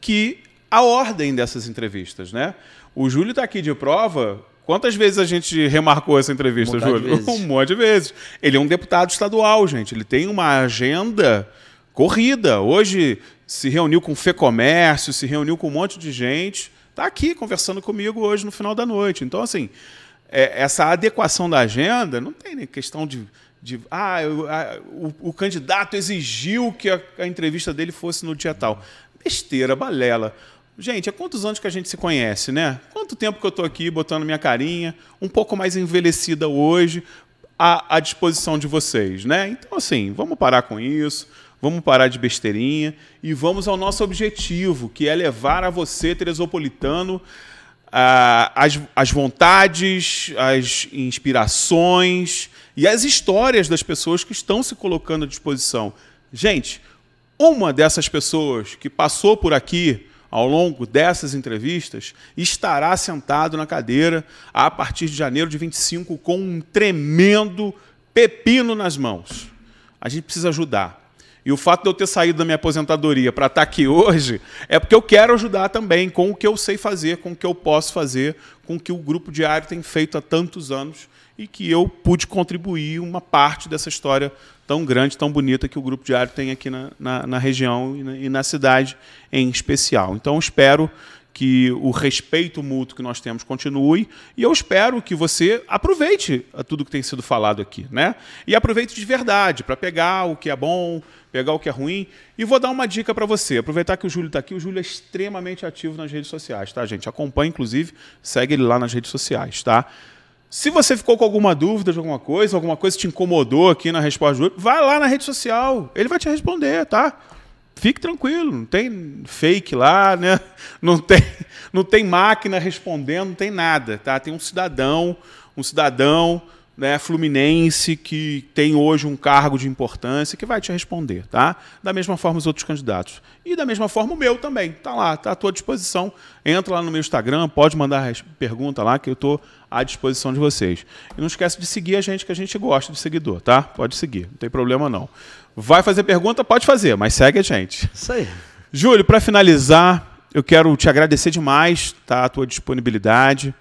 que a ordem dessas entrevistas, né? O Júlio está aqui de prova Quantas vezes a gente remarcou essa entrevista, um Júlio? Um monte de vezes. Ele é um deputado estadual, gente. Ele tem uma agenda corrida. Hoje se reuniu com o Fê Comércio, se reuniu com um monte de gente. Está aqui conversando comigo hoje no final da noite. Então, assim, é, essa adequação da agenda não tem nem questão de. de ah, eu, a, o, o, candidato exigiu que a, a entrevista dele fosse no dia tal. Besteira, balela. Gente, há quantos anos que a gente se conhece, né? Quanto tempo que eu estou aqui botando minha carinha, um pouco mais envelhecida hoje, à, à, disposição de vocês, né? Então, assim, vamos parar com isso, vamos parar de besteirinha e vamos ao nosso objetivo, que é levar a você, Teresopolitano, a, as, as vontades, as inspirações e as histórias das pessoas que estão se colocando à disposição. Gente, uma dessas pessoas que passou por aqui ao longo dessas entrevistas, estará sentado na cadeira a partir de janeiro de 25 com um tremendo pepino nas mãos. A gente precisa ajudar. E o fato de eu ter saído da minha aposentadoria para estar tá aqui hoje é porque eu quero ajudar também com o que eu sei fazer, com o que eu posso fazer, com o que o Grupo Diário tem feito há tantos anos e que eu pude contribuir uma parte dessa história tão grande, tão bonita que o Grupo Diário tem aqui na, na, na região e na, e na cidade em especial. Então, espero que o respeito mútuo que nós temos continue e eu espero que você aproveite tudo que tem sido falado aqui, né? E aproveite de verdade para pegar o que é bom, pegar o que é ruim e vou dar uma dica para você. Aproveitar que o Júlio está aqui, o Júlio é extremamente ativo nas redes sociais, tá, gente? Acompanhe inclusive, segue ele lá nas redes sociais, tá? Se você ficou com alguma dúvida de alguma coisa, alguma coisa te incomodou aqui na resposta do hoje, vai lá na rede social, ele vai te responder, tá? Fique tranquilo, não tem fake lá, né? Não tem, não tem máquina respondendo, não tem nada, tá? Tem um cidadão, um cidadão né, fluminense que tem hoje um cargo de importância que vai te responder, tá? Da mesma forma os outros candidatos. E da mesma forma o meu também, tá lá, tá à tua disposição. Entra lá no meu Instagram, pode mandar pergunta lá que eu tô à disposição de vocês. E não esquece de seguir a gente que a gente gosta de seguidor, tá? Pode seguir, não tem problema não. Vai fazer pergunta, pode fazer, mas segue a gente. Isso aí. Júlio, para finalizar, eu quero te agradecer demais, tá? A tua disponibilidade.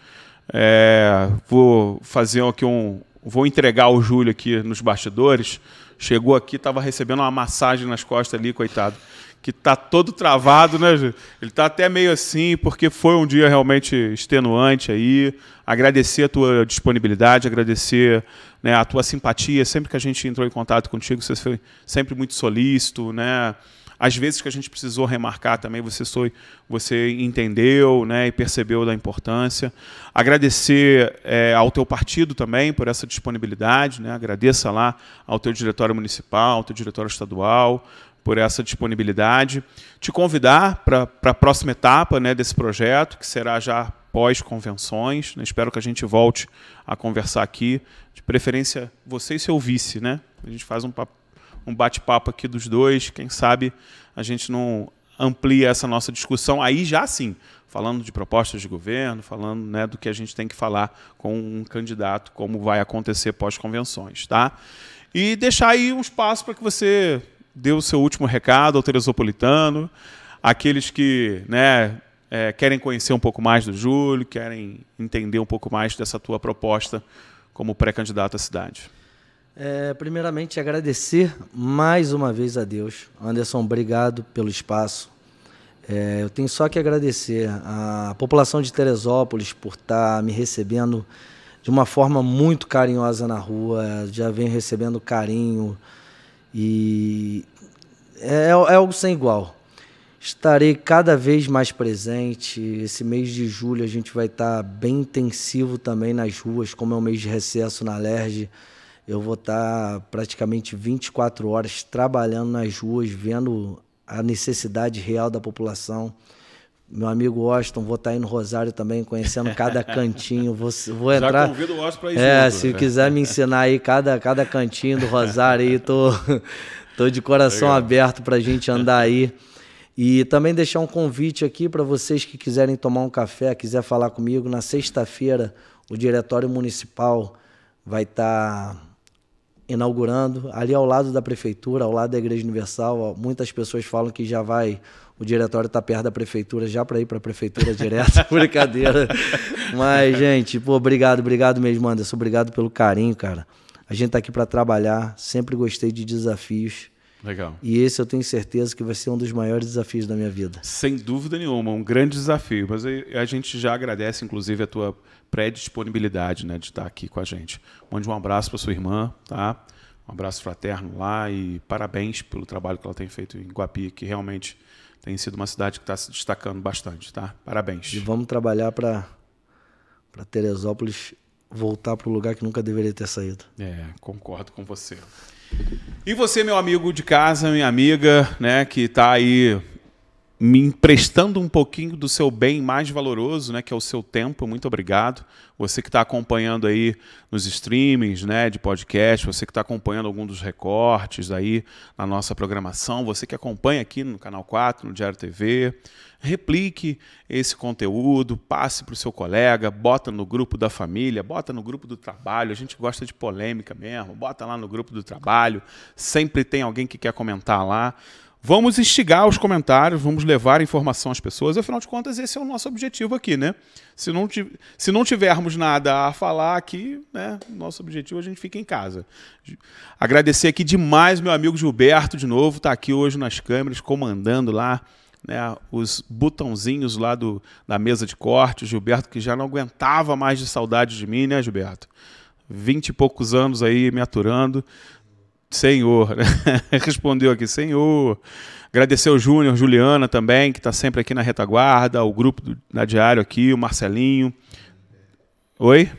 É, vou fazer aqui um. Vou entregar o Júlio aqui nos bastidores. Chegou aqui, estava recebendo uma massagem nas costas ali, coitado. Que tá todo travado, né, Júlio? Ele tá até meio assim, porque foi um dia realmente extenuante aí. Agradecer a tua disponibilidade, agradecer né, a tua simpatia. Sempre que a gente entrou em contato contigo, você foi sempre muito solícito, né? Às vezes que a gente precisou remarcar também, você, foi, você entendeu né, e percebeu da importância. Agradecer é, ao teu partido também por essa disponibilidade. Né? Agradeça lá ao teu diretório municipal, ao teu diretório estadual, por essa disponibilidade. Te convidar para a próxima etapa né, desse projeto, que será já pós-convenções. Né? Espero que a gente volte a conversar aqui. De preferência, você e seu vice, né? A gente faz um papo um bate-papo aqui dos dois. Quem sabe a gente não amplia essa nossa discussão aí já sim, falando de propostas de governo, falando né, do que a gente tem que falar com um candidato, como vai acontecer pós-convenções, tá? E deixar aí um espaço para que você dê o seu último recado ao Teresopolitano, aqueles que né, é, querem conhecer um pouco mais do Júlio, querem entender um pouco mais dessa tua proposta como pré-candidato à cidade. É, primeiramente, agradecer mais uma vez a Deus. Anderson, obrigado pelo espaço. É, eu tenho só que agradecer à população de Teresópolis por estar tá me recebendo de uma forma muito carinhosa na rua. Já venho recebendo carinho e é, é, é algo sem igual. Estarei cada vez mais presente. Esse mês de julho a gente vai estar tá bem intensivo também nas ruas, como é o mês de recesso na LERJ eu vou estar praticamente 24 horas trabalhando nas ruas, vendo a necessidade real da população. Meu amigo Washington, vou estar aí no Rosário também, conhecendo cada cantinho. Vou, vou entrar. Já convido o Washington para ir É, junto, se quiser me ensinar aí cada, cada cantinho do Rosário aí, tô, tô de coração Legal. aberto para a gente andar aí. E também deixar um convite aqui para vocês que quiserem tomar um café, quiser falar comigo, na sexta-feira o Diretório Municipal vai estar tá inaugurando, ali ao lado da prefeitura, ao lado da Igreja Universal. Muitas pessoas falam que já vai, o diretório está perto da prefeitura, já para ir para a prefeitura direto, brincadeira. Mas, gente, pô, obrigado, obrigado mesmo, Anderson. Obrigado pelo carinho, cara. A gente está aqui para trabalhar, sempre gostei de desafios. Legal. E esse eu tenho certeza que vai ser um dos maiores desafios da minha vida. Sem dúvida nenhuma, um grande desafio. Mas a gente já agradece, inclusive, a tua pré-disponibilidade né, de estar aqui com a gente. Mande um abraço para sua irmã, tá? Um abraço fraterno lá e parabéns pelo trabalho que ela tem feito em Guapi, que realmente tem sido uma cidade que está se destacando bastante, tá? Parabéns. E vamos trabalhar para Teresópolis voltar para o lugar que nunca deveria ter saído. É, concordo com você. E você, meu amigo de casa, minha amiga, né, que está aí me emprestando um pouquinho do seu bem mais valoroso, né, que é o seu tempo. Muito obrigado. Você que está acompanhando aí nos streamings, né, de podcast, você que está acompanhando algum dos recortes aí na nossa programação, você que acompanha aqui no Canal 4, no Diário TV, replique esse conteúdo, passe para o seu colega, bota no grupo da família, bota no grupo do trabalho. A gente gosta de polêmica mesmo, bota lá no grupo do trabalho. Sempre tem alguém que quer comentar lá. Vamos instigar os comentários, vamos levar informação às pessoas. Afinal de contas, esse é o nosso objetivo aqui, né? Se não, se não tivermos nada a falar aqui, né? Nosso objetivo é a gente fica em casa. Agradecer aqui demais meu amigo Gilberto de novo, está aqui hoje nas câmeras comandando lá né, os botãozinhos lá do, da mesa de corte, o Gilberto que já não aguentava mais de saudade de mim, né, Gilberto? Vinte e poucos anos aí me aturando. Senhor, né? respondeu aqui, Senhor. Agradecer ao Júnior, Juliana também, que está sempre aqui na retaguarda, o grupo do, na Diário aqui, o Marcelinho. Oi?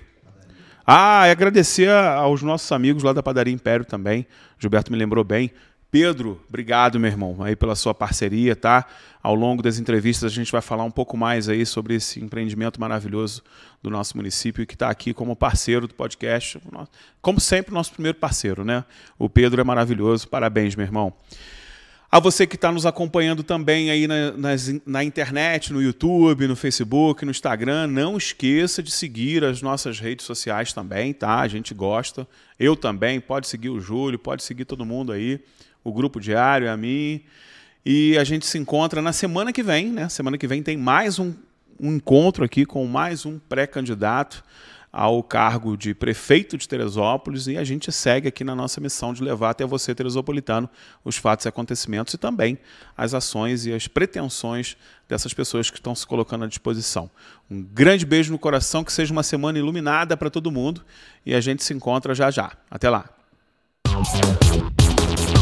Ah, e agradecer aos nossos amigos lá da Padaria Império também. Gilberto me lembrou bem. Pedro, obrigado, meu irmão, aí pela sua parceria, tá? Ao longo das entrevistas a gente vai falar um pouco mais aí sobre esse empreendimento maravilhoso do nosso município que está aqui como parceiro do podcast, como sempre nosso primeiro parceiro, né? O Pedro é maravilhoso, parabéns, meu irmão. A você que está nos acompanhando também aí na, nas, na internet, no YouTube, no Facebook, no Instagram, não esqueça de seguir as nossas redes sociais também, tá? A gente gosta. Eu também, pode seguir o Júlio, pode seguir todo mundo aí o grupo diário, a mim. E a gente se encontra na semana que vem, né? Semana que vem tem mais um, um encontro aqui com mais um pré-candidato ao cargo de prefeito de Teresópolis e a gente segue aqui na nossa missão de levar até você, teresopolitano, os fatos e acontecimentos e também as ações e as pretensões dessas pessoas que estão se colocando à disposição. Um grande beijo no coração, que seja uma semana iluminada para todo mundo e a gente se encontra já já. Até lá.